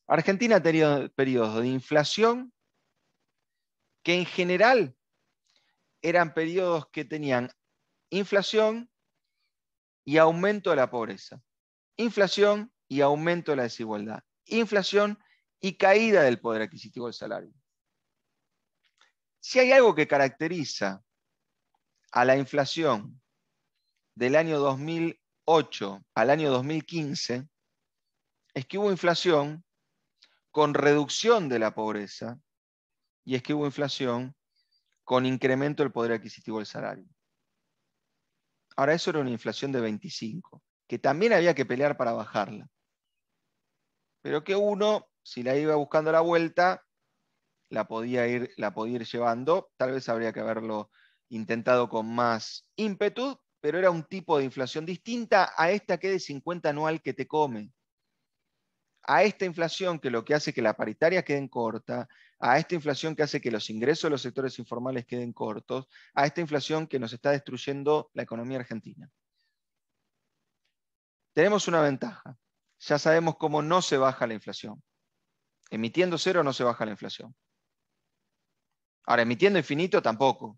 Argentina ha tenido periodos de inflación que en general eran periodos que tenían inflación y aumento de la pobreza, inflación y aumento de la desigualdad, inflación y caída del poder adquisitivo del salario. Si hay algo que caracteriza a la inflación del año 2008 al año 2015, es que hubo inflación con reducción de la pobreza y es que hubo inflación con incremento del poder adquisitivo del salario. Ahora, eso era una inflación de 25, que también había que pelear para bajarla. Pero que uno, si la iba buscando la vuelta, la podía ir, la podía llevando. Tal vez habría que haberlo intentado con más ímpetu, pero era un tipo de inflación distinta a esta que de 50 anual que te come. A esta inflación que lo que hace que la paritaria quede en corta, a esta inflación que hace que los ingresos de los sectores informales queden cortos, a esta inflación que nos está destruyendo la economía argentina. Tenemos una ventaja. Ya sabemos cómo no se baja la inflación. Emitiendo cero no se baja la inflación. Ahora, emitiendo infinito tampoco.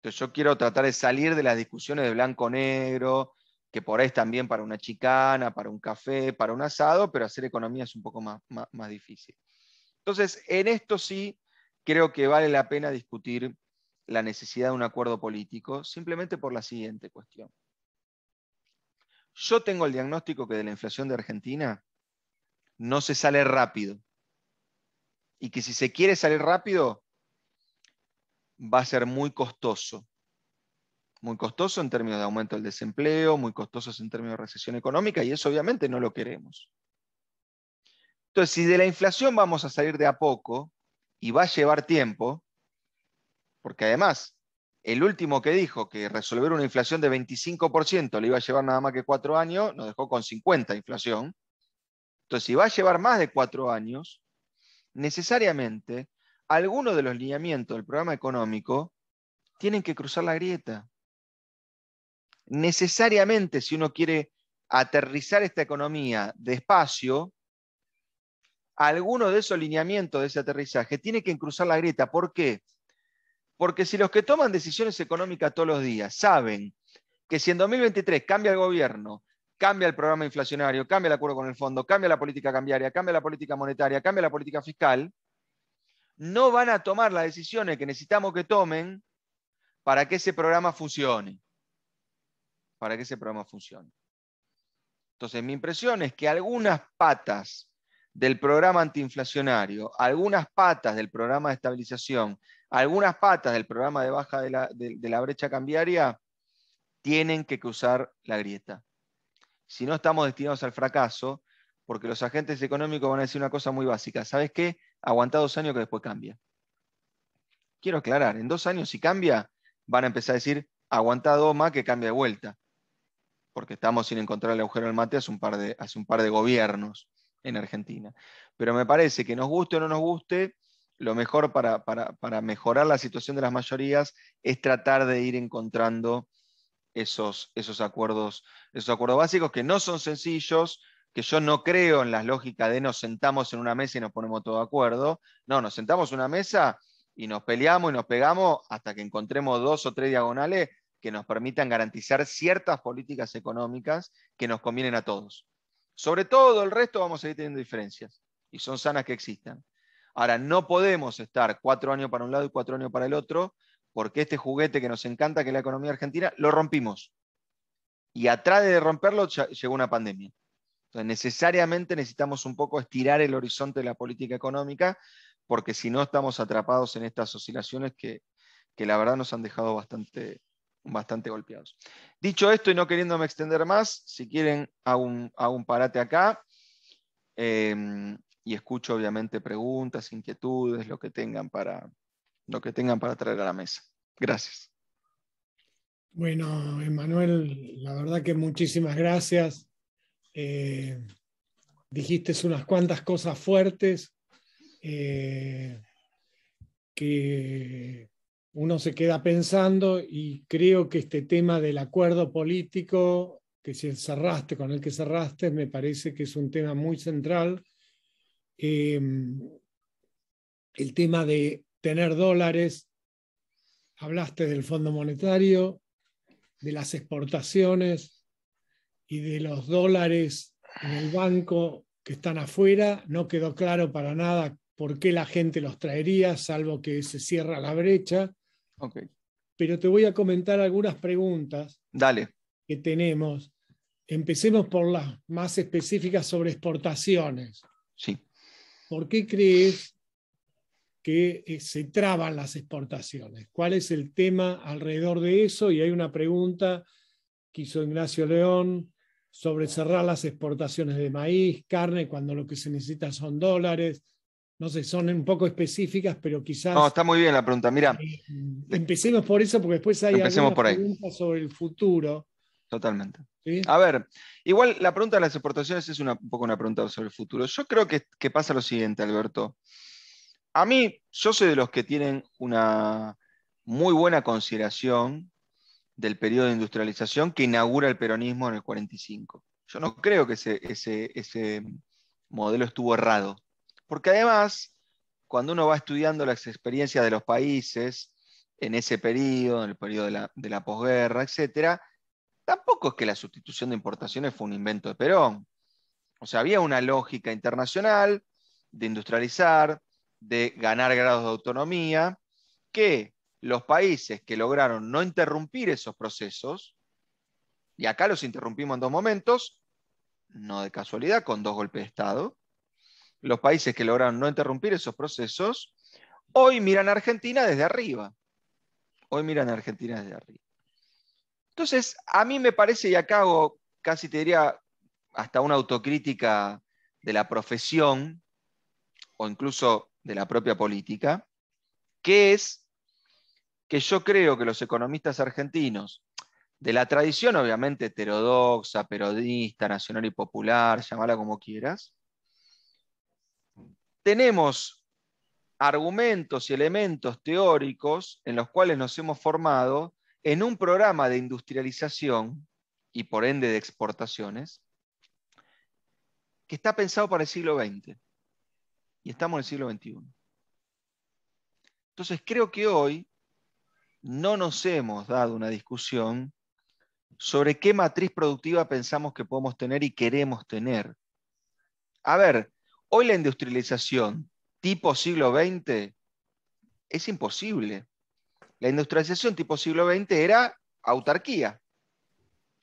Entonces yo quiero tratar de salir de las discusiones de blanco-negro, que por ahí es también para una chicana, para un café, para un asado, pero hacer economía es un poco más, más, más difícil. Entonces, en esto sí creo que vale la pena discutir la necesidad de un acuerdo político, simplemente por la siguiente cuestión. Yo tengo el diagnóstico que de la inflación de Argentina no se sale rápido. Y que si se quiere salir rápido, va a ser muy costoso. Muy costoso en términos de aumento del desempleo, muy costoso en términos de recesión económica, y eso obviamente no lo queremos. Entonces, si de la inflación vamos a salir de a poco y va a llevar tiempo, porque además, el último que dijo que resolver una inflación de 25% le iba a llevar nada más que cuatro años, nos dejó con 50 inflación. Entonces, si va a llevar más de cuatro años, necesariamente algunos de los lineamientos del programa económico tienen que cruzar la grieta. Necesariamente, si uno quiere aterrizar esta economía despacio, alguno de esos lineamientos de ese aterrizaje tiene que cruzar la grieta. ¿Por qué? Porque si los que toman decisiones económicas todos los días saben que si en 2023 cambia el gobierno, cambia el programa inflacionario, cambia el acuerdo con el fondo, cambia la política cambiaria, cambia la política monetaria, cambia la política fiscal, no van a tomar las decisiones que necesitamos que tomen para que ese programa funcione. Para que ese programa funcione. Entonces, mi impresión es que algunas patas del programa antiinflacionario, algunas patas del programa de estabilización, algunas patas del programa de baja de la, brecha cambiaria, tienen que cruzar la grieta. Si no estamos destinados al fracaso, porque los agentes económicos van a decir una cosa muy básica, ¿sabes qué? Aguanta dos años que después cambia. Quiero aclarar, en dos años si cambia, van a empezar a decir, aguantado más que cambia de vuelta, porque estamos sin encontrar el agujero del mate hace un par de, hace un par de gobiernos en Argentina. Pero me parece que nos guste o no nos guste, lo mejor para, mejorar la situación de las mayorías es tratar de ir encontrando esos, esos, acuerdos, esos acuerdos básicos que no son sencillos, que yo no creo en las lógicas de nos sentamos en una mesa y nos ponemos todo de acuerdo. No, nos sentamos en una mesa y nos peleamos y nos pegamos hasta que encontremos dos o tres diagonales que nos permitan garantizar ciertas políticas económicas que nos convienen a todos. Sobre todo el resto vamos a ir teniendo diferencias y son sanas que existan. Ahora, no podemos estar cuatro años para un lado y cuatro años para el otro, porque este juguete que nos encanta, que es la economía argentina, lo rompimos. Y atrás de romperlo llegó una pandemia. Entonces, necesariamente necesitamos un poco estirar el horizonte de la política económica, porque si no estamos atrapados en estas oscilaciones que, que la verdad nos han dejado bastante, bastante golpeados. Dicho esto y no queriéndome extender más, si quieren hago un, parate acá em, y escucho obviamente preguntas, inquietudes, lo que tengan para, lo que tengan para traer a la mesa. Gracias. Bueno, Emanuel, la verdad que muchísimas gracias. Eh, dijiste unas cuantas cosas fuertes eh, que uno se queda pensando y creo que este tema del acuerdo político, que si cerraste con el que cerraste, me parece que es un tema muy central. Em, el tema de tener dólares, hablaste del Fondo Monetario, de las exportaciones y de los dólares en el banco que están afuera, no quedó claro para nada por qué la gente los traería, salvo que se cierra la brecha. Pero te voy a comentar algunas preguntas Dale. que tenemos. Empecemos por las más específicas sobre exportaciones. Sí. ¿Por qué crees que eh, se traban las exportaciones? ¿Cuál es el tema alrededor de eso? Y hay una pregunta que hizo Ignacio León sobre cerrar las exportaciones de maíz, carne, cuando lo que se necesita son dólares no sé, son un poco específicas, pero quizás... No, está muy bien la pregunta, mira. Eh, eh, empecemos por eso porque después hay algunas preguntas sobre el futuro. Totalmente. A ver, igual la pregunta de las exportaciones es un poco una pregunta sobre el futuro. Yo creo que, pasa lo siguiente, Alberto. A mí, yo soy de los que tienen una muy buena consideración del periodo de industrialización que inaugura el peronismo en el 45. Yo no creo que ese modelo estuvo errado. Porque además, cuando uno va estudiando las experiencias de los países en ese periodo, en el periodo de la, posguerra, etc., tampoco es que la sustitución de importaciones fue un invento de Perón. O sea, había una lógica internacional de industrializar, de ganar grados de autonomía, que los países que lograron no interrumpir esos procesos, y acá los interrumpimos en dos momentos, no de casualidad, con dos golpes de Estado, los países que lograron no interrumpir esos procesos, hoy miran a Argentina desde arriba. Hoy miran a Argentina desde arriba. Entonces, a mí me parece, y acá hago casi te diría hasta una autocrítica de la profesión o incluso de la propia política, que es que yo creo que los economistas argentinos, de la tradición obviamente heterodoxa, periodista, nacional y popular, llamala como quieras, tenemos argumentos y elementos teóricos en los cuales nos hemos formado en un programa de industrialización y por ende de exportaciones que está pensado para el siglo XX. Y estamos en el siglo XXI. Entonces creo que hoy no nos hemos dado una discusión sobre qué matriz productiva pensamos que podemos tener y queremos tener. A ver, Hoy la industrialización tipo siglo XX es imposible. La industrialización tipo siglo XX era autarquía.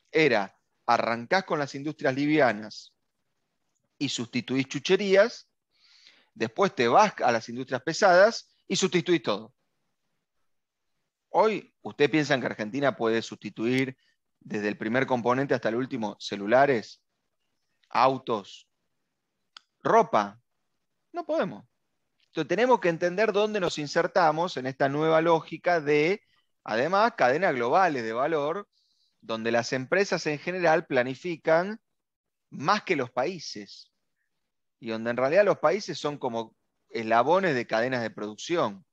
Era arrancás con las industrias livianas y sustituís chucherías, después te vas a las industrias pesadas y sustituís todo. Hoy, ¿usted piensa que Argentina puede sustituir desde el primer componente hasta el último celulares, autos, ropa. No podemos. Entonces tenemos que entender dónde nos insertamos en esta nueva lógica de, además, cadenas globales de valor, donde las empresas en general planifican más que los países. Y donde en realidad los países son como eslabones de cadenas de producción.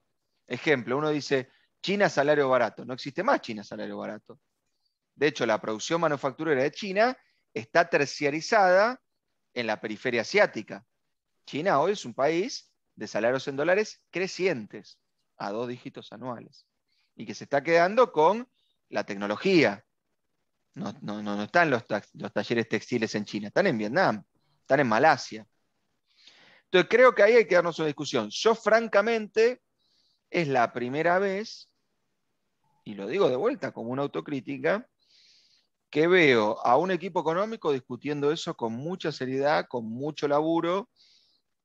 Ejemplo, uno dice, China salario barato. No existe más China salario barato. De hecho, la producción manufacturera de China está terciarizada en la periferia asiática. China hoy es un país de salarios en dólares crecientes a dos dígitos anuales y que se está quedando con la tecnología. No, no, están los, los talleres textiles en China, están en Vietnam, están en Malasia. Entonces creo que ahí hay que darnos una discusión. Yo francamente es la primera vez, y lo digo de vuelta como una autocrítica, que veo a un equipo económico discutiendo eso con mucha seriedad, con mucho laburo,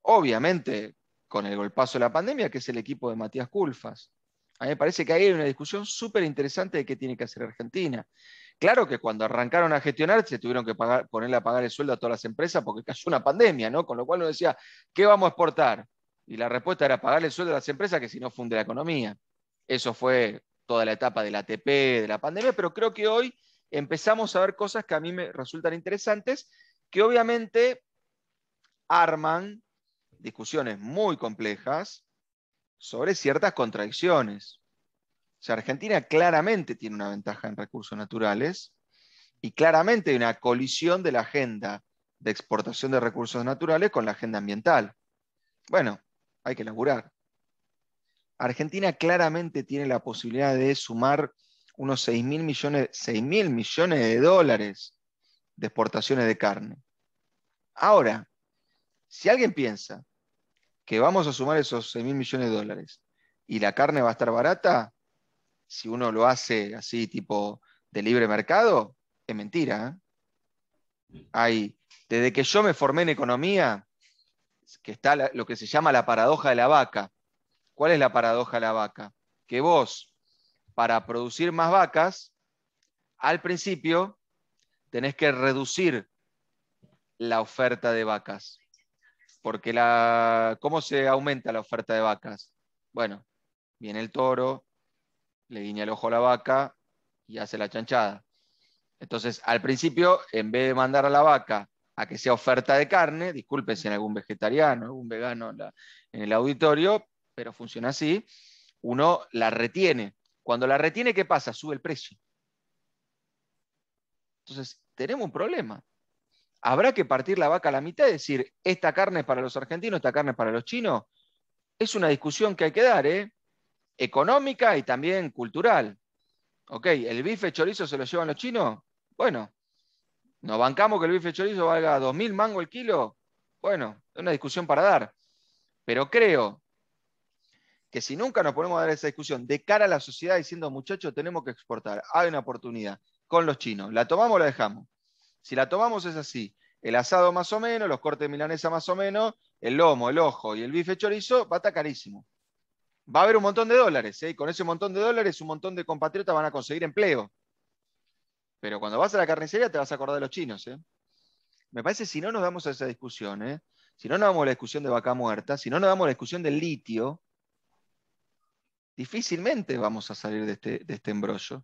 obviamente con el golpazo de la pandemia, que es el equipo de Matías Culfas. A mí me parece que ahí hay una discusión súper interesante de qué tiene que hacer Argentina. Claro que cuando arrancaron a gestionar se tuvieron que pagar, ponerle a pagar el sueldo a todas las empresas porque cayó una pandemia, ¿no? Con lo cual uno decía, ¿qué vamos a exportar? Y la respuesta era pagar el sueldo a las empresas que si no funde la economía. Eso fue toda la etapa del ATP, de la pandemia, pero creo que hoy empezamos a ver cosas que a mí me resultan interesantes, que obviamente arman discusiones muy complejas sobre ciertas contradicciones. O sea, Argentina claramente tiene una ventaja en recursos naturales y claramente hay una colisión de la agenda de exportación de recursos naturales con la agenda ambiental. Bueno, hay que laburar. Argentina claramente tiene la posibilidad de sumar unos 6 mil millones, millones de dólares de exportaciones de carne. Ahora, si alguien piensa que vamos a sumar esos 6 mil millones de dólares y la carne va a estar barata, si uno lo hace así tipo de libre mercado, es mentira. ¿eh? Hay, desde que yo me formé en economía, que está lo que se llama la paradoja de la vaca. ¿Cuál es la paradoja de la vaca? Que vos para producir más vacas, al principio tenés que reducir la oferta de vacas. Porque la, ¿cómo se aumenta la oferta de vacas? Bueno, viene el toro, le guiña el ojo a la vaca y hace la chanchada. Entonces, al principio, en vez de mandar a la vaca a que sea oferta de carne, disculpen si en algún vegetariano, algún vegano en el auditorio, pero funciona así, uno la retiene. Cuando la retiene, ¿qué pasa? Sube el precio. Entonces, tenemos un problema. Habrá que partir la vaca a la mitad y decir, esta carne es para los argentinos, esta carne es para los chinos. Es una discusión que hay que dar, ¿eh? económica y también cultural. ¿El bife chorizo se lo llevan los chinos? Bueno, ¿nos bancamos que el bife chorizo valga 2.000 mango el kilo? Bueno, es una discusión para dar. Pero creo que si nunca nos ponemos a dar esa discusión de cara a la sociedad diciendo, muchachos, tenemos que exportar, hay una oportunidad con los chinos, ¿la tomamos o la dejamos? Si la tomamos es así, el asado más o menos, los cortes milanesa más o menos, el lomo, el ojo y el bife chorizo va a estar carísimo. Va a haber un montón de dólares, ¿eh? y con ese montón de dólares un montón de compatriotas van a conseguir empleo. Pero cuando vas a la carnicería te vas a acordar de los chinos. ¿eh? Me parece si no nos damos a esa discusión, ¿eh? si no nos damos a la discusión de vaca muerta, si no nos damos a la discusión del litio, difícilmente vamos a salir este, de este, embrollo.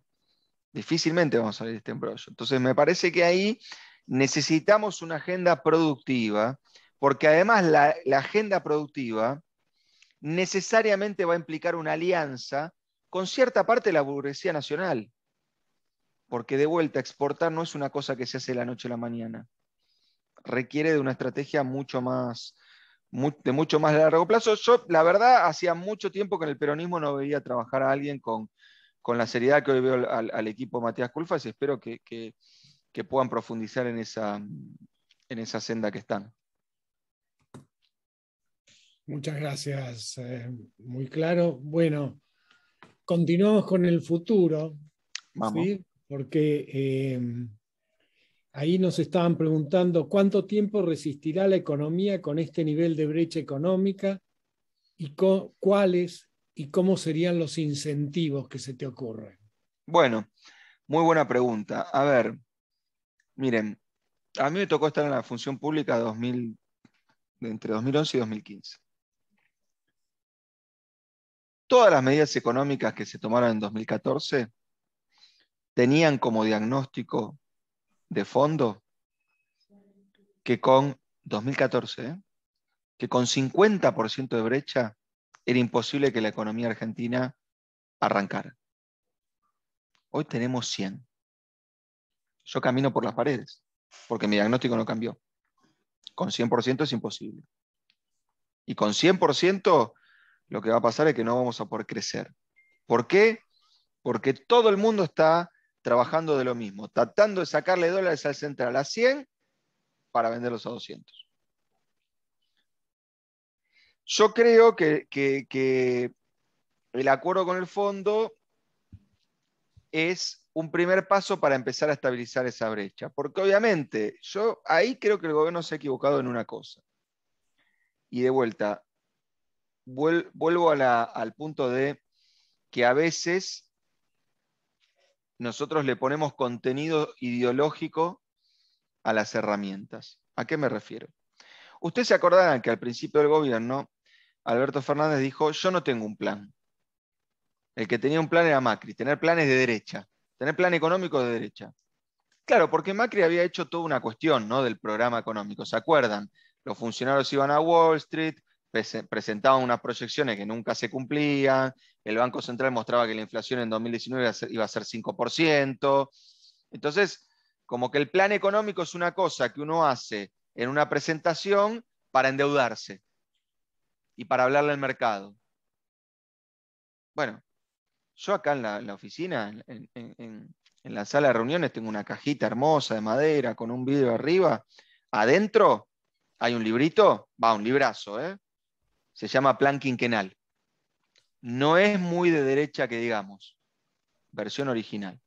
Difícilmente vamos a salir de este embrollo. Entonces, me parece que ahí necesitamos una agenda productiva, porque además la, la agenda productiva necesariamente va a implicar una alianza con cierta parte de la burguesía nacional. Porque de vuelta, exportar no es una cosa que se hace de la noche a la mañana. Requiere de una estrategia mucho más, de mucho más largo plazo. Yo, la verdad, hacía mucho tiempo que en el peronismo no veía trabajar a alguien con, la seriedad que hoy veo al, equipo Matías Culfas y espero que, puedan profundizar en esa, en esa senda que están. Muchas gracias, eh, muy claro. Bueno, continuamos con el futuro, Vamos. porque eh, Ahí nos estaban preguntando cuánto tiempo resistirá la economía con este nivel de brecha económica y cuáles y cómo serían los incentivos que se te ocurren. Bueno, muy buena pregunta. A ver, miren, a mí me tocó estar en la función pública entre 2011 y 2015. Todas las medidas económicas que se tomaron en 2014 tenían como diagnóstico de fondo que con 2014, ¿eh? que con 50% de brecha era imposible que la economía argentina arrancara. Hoy tenemos 100. Yo camino por las paredes, porque mi diagnóstico no cambió. Con 100% es imposible. Y con 100% lo que va a pasar es que no vamos a poder crecer. ¿Por qué? Porque todo el mundo está trabajando de lo mismo, tratando de sacarle dólares al central a 100 para venderlos a 200. Yo creo que, el acuerdo con el fondo es un primer paso para empezar a estabilizar esa brecha, porque obviamente yo ahí creo que el gobierno se ha equivocado en una cosa. Y de vuelta, vuelvo al punto de que a veces nosotros le ponemos contenido ideológico a las herramientas. ¿A qué me refiero? Ustedes se acordarán que al principio del gobierno, Alberto Fernández dijo, yo no tengo un plan. El que tenía un plan era Macri, tener planes de derecha, tener plan económico de derecha. Claro, porque Macri había hecho toda una cuestión ¿no? del programa económico, ¿se acuerdan? Los funcionarios iban a Wall Street, presentaban unas proyecciones que nunca se cumplían, el Banco Central mostraba que la inflación en 2019 iba a ser 5%. Entonces, como que el plan económico es una cosa que uno hace en una presentación para endeudarse y para hablarle al mercado. Bueno, yo acá en la, oficina, en, en la sala de reuniones, tengo una cajita hermosa de madera con un vidrio arriba. Adentro hay un librito, va, un librazo, ¿eh? se llama plan quinquenal. No es muy de derecha que digamos, versión original.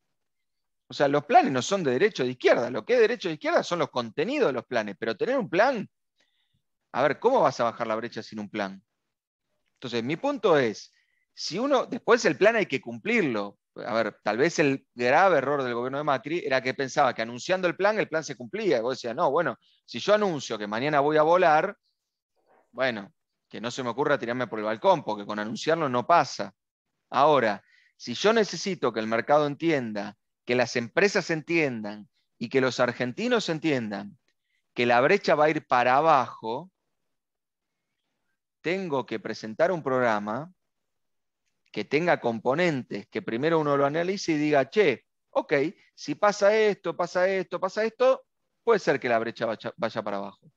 O sea, los planes no son de derecho o de izquierda, lo que es derecho de izquierda son los contenidos de los planes, pero tener un plan, a ver, ¿cómo vas a bajar la brecha sin un plan? Entonces, mi punto es, si uno, después el plan hay que cumplirlo. A ver, tal vez el grave error del gobierno de Macri era que pensaba que anunciando el plan, el plan se cumplía. Y vos decías, no, bueno, si yo anuncio que mañana voy a volar, bueno, que no se me ocurra tirarme por el balcón, porque con anunciarlo no pasa. Ahora, si yo necesito que el mercado entienda, que las empresas entiendan y que los argentinos entiendan que la brecha va a ir para abajo, tengo que presentar un programa que tenga componentes, que primero uno lo analice y diga, che, ok, si pasa esto, pasa esto, pasa esto, puede ser que la brecha vaya, para abajo.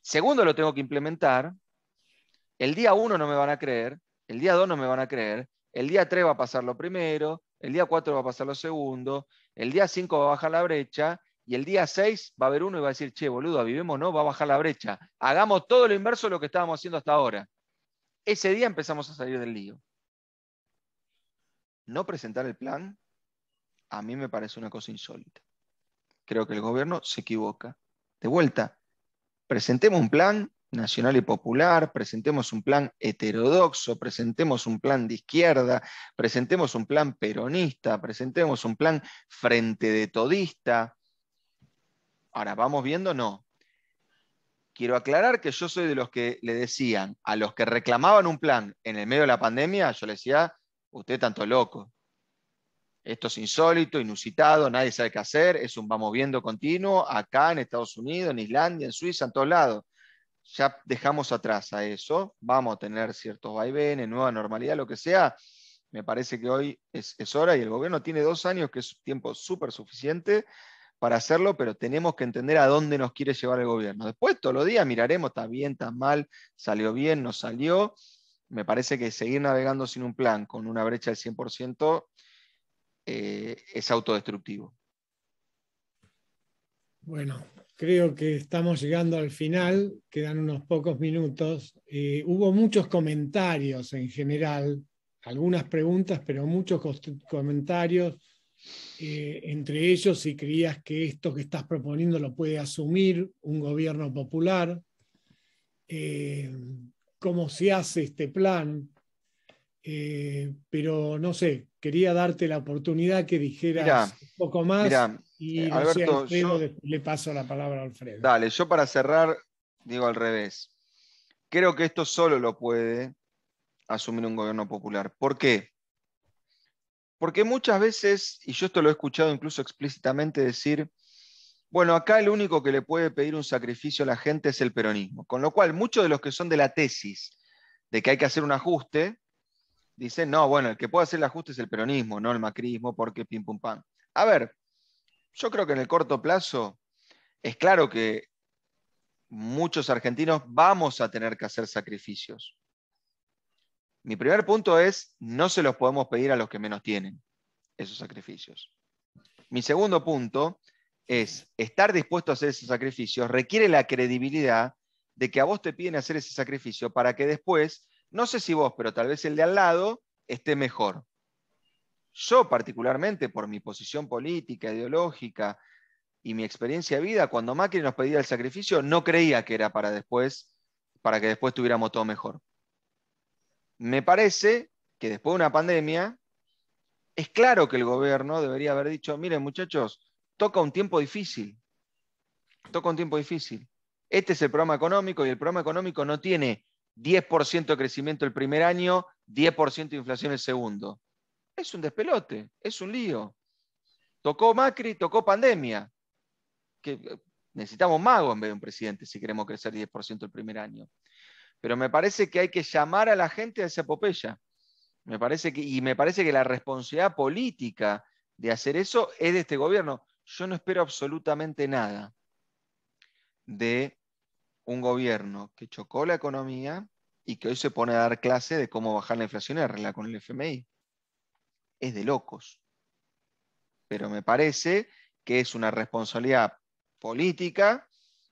Segundo, lo tengo que implementar el día 1 no me van a creer, el día 2 no me van a creer, el día 3 va a pasar lo primero, el día 4 va a pasar lo segundo, el día 5 va a bajar la brecha y el día 6 va a haber uno y va a decir, che, boludo, vivemos, no, va a bajar la brecha. Hagamos todo lo inverso de lo que estábamos haciendo hasta ahora. Ese día empezamos a salir del lío. No presentar el plan, a mí me parece una cosa insólita. Creo que el gobierno se equivoca. De vuelta, presentemos un plan nacional y popular, presentemos un plan heterodoxo, presentemos un plan de izquierda, presentemos un plan peronista, presentemos un plan frente de todista. Ahora, ¿vamos viendo? No. Quiero aclarar que yo soy de los que le decían, a los que reclamaban un plan en el medio de la pandemia, yo les decía, usted tanto loco. Esto es insólito, inusitado, nadie sabe qué hacer, es un vamos viendo continuo acá en Estados Unidos, en Islandia, en Suiza, en todos lados ya dejamos atrás a eso, vamos a tener ciertos vaivenes, nueva normalidad, lo que sea, me parece que hoy es, hora y el gobierno tiene dos años, que es tiempo súper suficiente para hacerlo, pero tenemos que entender a dónde nos quiere llevar el gobierno. Después, todos los días miraremos, está bien, está mal, salió bien, no salió. Me parece que seguir navegando sin un plan, con una brecha del 100%, eh, es autodestructivo. Bueno, creo que estamos llegando al final, quedan unos pocos minutos. Eh, hubo muchos comentarios en general, algunas preguntas, pero muchos comentarios. Eh, entre ellos, si creías que esto que estás proponiendo lo puede asumir un gobierno popular, eh, cómo se hace este plan. pero no sé, quería darte la oportunidad que dijeras un poco más. Y eh, Alberto, le paso la palabra a Alfredo. Dale, yo para cerrar, digo al revés. Creo que esto solo lo puede asumir un gobierno popular. ¿Por qué? Porque muchas veces, y yo esto lo he escuchado incluso explícitamente decir, bueno, acá el único que le puede pedir un sacrificio a la gente es el peronismo. Con lo cual, muchos de los que son de la tesis de que hay que hacer un ajuste, dicen, no, bueno, el que puede hacer el ajuste es el peronismo, no el macrismo, porque pim pum pam. A ver, yo creo que en el corto plazo es claro que muchos argentinos vamos a tener que hacer sacrificios. Mi primer punto es, no se los podemos pedir a los que menos tienen esos sacrificios. Mi segundo punto es, estar dispuesto a hacer esos sacrificios requiere la credibilidad de que a vos te piden hacer ese sacrificio para que después, no sé si vos, pero tal vez el de al lado, esté mejor. Yo particularmente, por mi posición política, ideológica y mi experiencia de vida, cuando Macri nos pedía el sacrificio, no creía que era para después, para que después tuviéramos todo mejor. Me parece que después de una pandemia, es claro que el gobierno debería haber dicho, miren muchachos, toca un tiempo difícil, toca un tiempo difícil. Este es el programa económico y el programa económico no tiene 10% de crecimiento el primer año, 10% de inflación el segundo. Es un despelote, es un lío. Tocó Macri, tocó pandemia. Que eh, necesitamos mago en vez de un presidente si queremos crecer 10% el primer año. Pero me parece que hay que llamar a la gente a esa epopeya. Me parece que, y me parece que la responsabilidad política de hacer eso es de este gobierno. Yo no espero absolutamente nada de un gobierno que chocó la economía y que hoy se pone a dar clase de cómo bajar la inflación y arreglar con el FMI es de locos. Pero me parece que es una responsabilidad política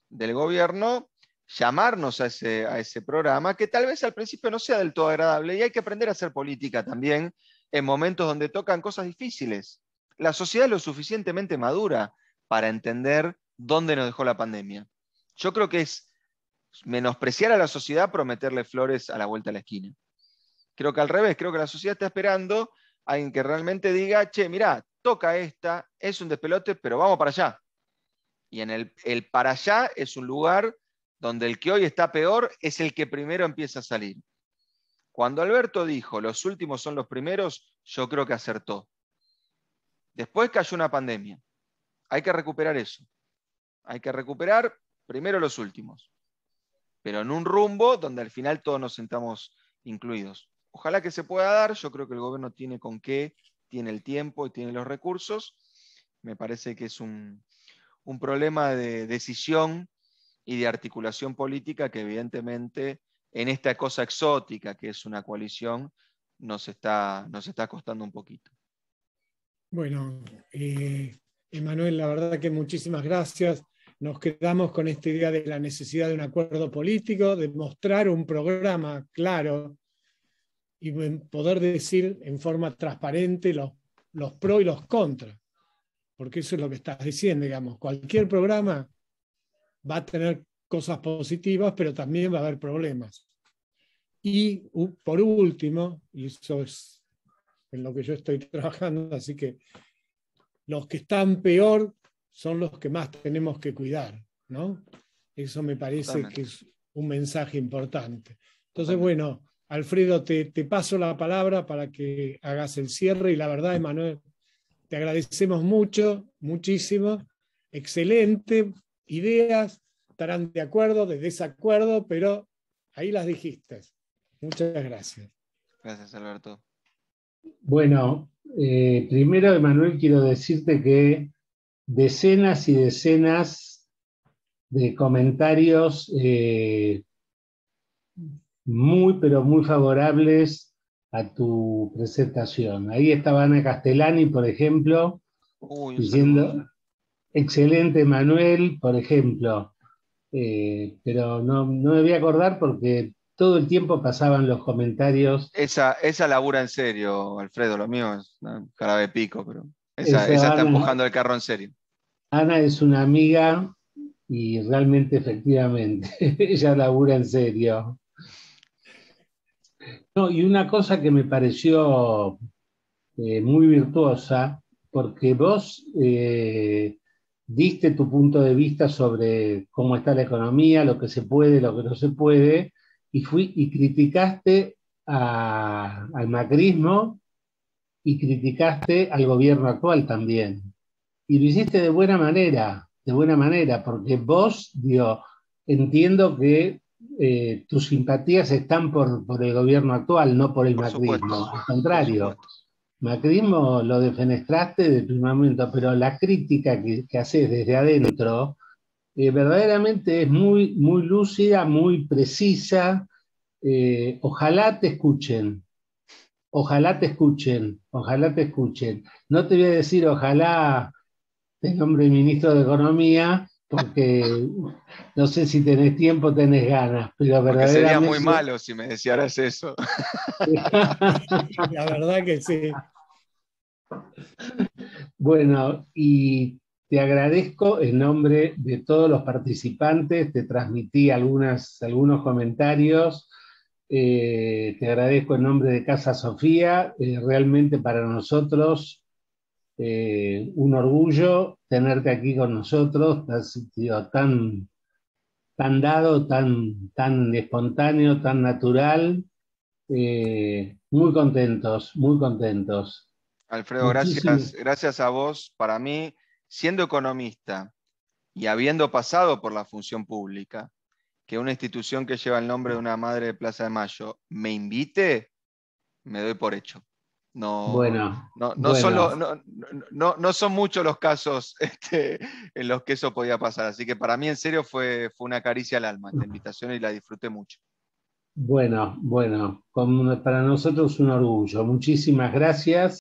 del gobierno llamarnos a ese, programa, que tal vez al principio no sea del todo agradable y hay que aprender a hacer política también en momentos donde tocan cosas difíciles. La sociedad es lo suficientemente madura para entender dónde nos dejó la pandemia. Yo creo que es menospreciar a la sociedad prometerle flores a la vuelta de la esquina. Creo que al revés, creo que la sociedad está esperando alguien que realmente diga, che, mirá, toca esta, es un despelote, pero vamos para allá. Y en el, el para allá es un lugar donde el que hoy está peor es el que primero empieza a salir. Cuando Alberto dijo, los últimos son los primeros, yo creo que acertó. Después cayó una pandemia. Hay que recuperar eso. Hay que recuperar primero los últimos, pero en un rumbo donde al final todos nos sentamos incluidos. Ojalá que se pueda dar, yo creo que el gobierno tiene con qué, tiene el tiempo y tiene los recursos. Me parece que es un, problema de decisión y de articulación política que evidentemente en esta cosa exótica que es una coalición nos está, nos está costando un poquito. Bueno, eh, Emanuel, la verdad que muchísimas gracias. Nos quedamos con esta idea de la necesidad de un acuerdo político, de mostrar un programa claro y poder decir en forma transparente los, los pros y los contras, porque eso es lo que estás diciendo, digamos. Cualquier programa va a tener cosas positivas, pero también va a haber problemas. Y por último, y eso es en lo que yo estoy trabajando, así que los que están peor son los que más tenemos que cuidar, ¿no? Eso me parece que es un mensaje importante. Entonces, bueno, Alfredo, te, paso la palabra para que hagas el cierre y la verdad, Emanuel, te agradecemos mucho, muchísimo. Excelente, ideas, estarán de acuerdo, de desacuerdo, pero ahí las dijiste. Muchas gracias. Gracias, Alberto. Bueno, eh, primero, Emanuel, quiero decirte que decenas y decenas de comentarios eh, muy, pero muy favorables a tu presentación. Ahí estaba Ana Castellani, por ejemplo, diciendo, excelente Manuel, por ejemplo, eh, pero no, no me voy a acordar porque todo el tiempo pasaban los comentarios. Esa, labura en serio, Alfredo, lo mío es cara de pico, pero esa, está empujando el carro en serio. Ana es una amiga y realmente efectivamente, ella labura en serio. No, y una cosa que me pareció eh, muy virtuosa, porque vos eh, diste tu punto de vista sobre cómo está la economía, lo que se puede, lo que no se puede, y, y criticaste al macrismo y criticaste al gobierno actual también. Y lo hiciste de buena manera, de buena manera, porque vos, digo, entiendo que eh, tus simpatías están por, el gobierno actual, no por el macrismo. Al contrario, macrismo lo defenestraste de primer momento, pero la crítica que, haces desde adentro eh, verdaderamente es muy, muy lúcida, muy precisa. Eh, ojalá te escuchen. Ojalá te escuchen, ojalá te escuchen. No te voy a decir ojalá el nombre ministro de Economía, porque no sé si tenés tiempo, tenés ganas, pero Sería muy malo si me desearas eso. La verdad que sí. Bueno, y te agradezco en nombre de todos los participantes, te transmití algunas, algunos comentarios, eh, te agradezco en nombre de Casa Sofía, eh, realmente para nosotros eh, un orgullo tenerte aquí con nosotros, has sido tan, tan dado, tan, tan espontáneo, tan natural. Eh, muy contentos, muy contentos. Alfredo, gracias, gracias a vos. Para mí, siendo economista y habiendo pasado por la función pública, que una institución que lleva el nombre de una madre de Plaza de Mayo me invite, me doy por hecho. No, bueno, no, Son muchos los casos este, en los que eso podía pasar. Así que para mí, en serio, fue, fue una caricia al alma la invitación y la disfruté mucho. Bueno, bueno, para nosotros un orgullo. Muchísimas gracias.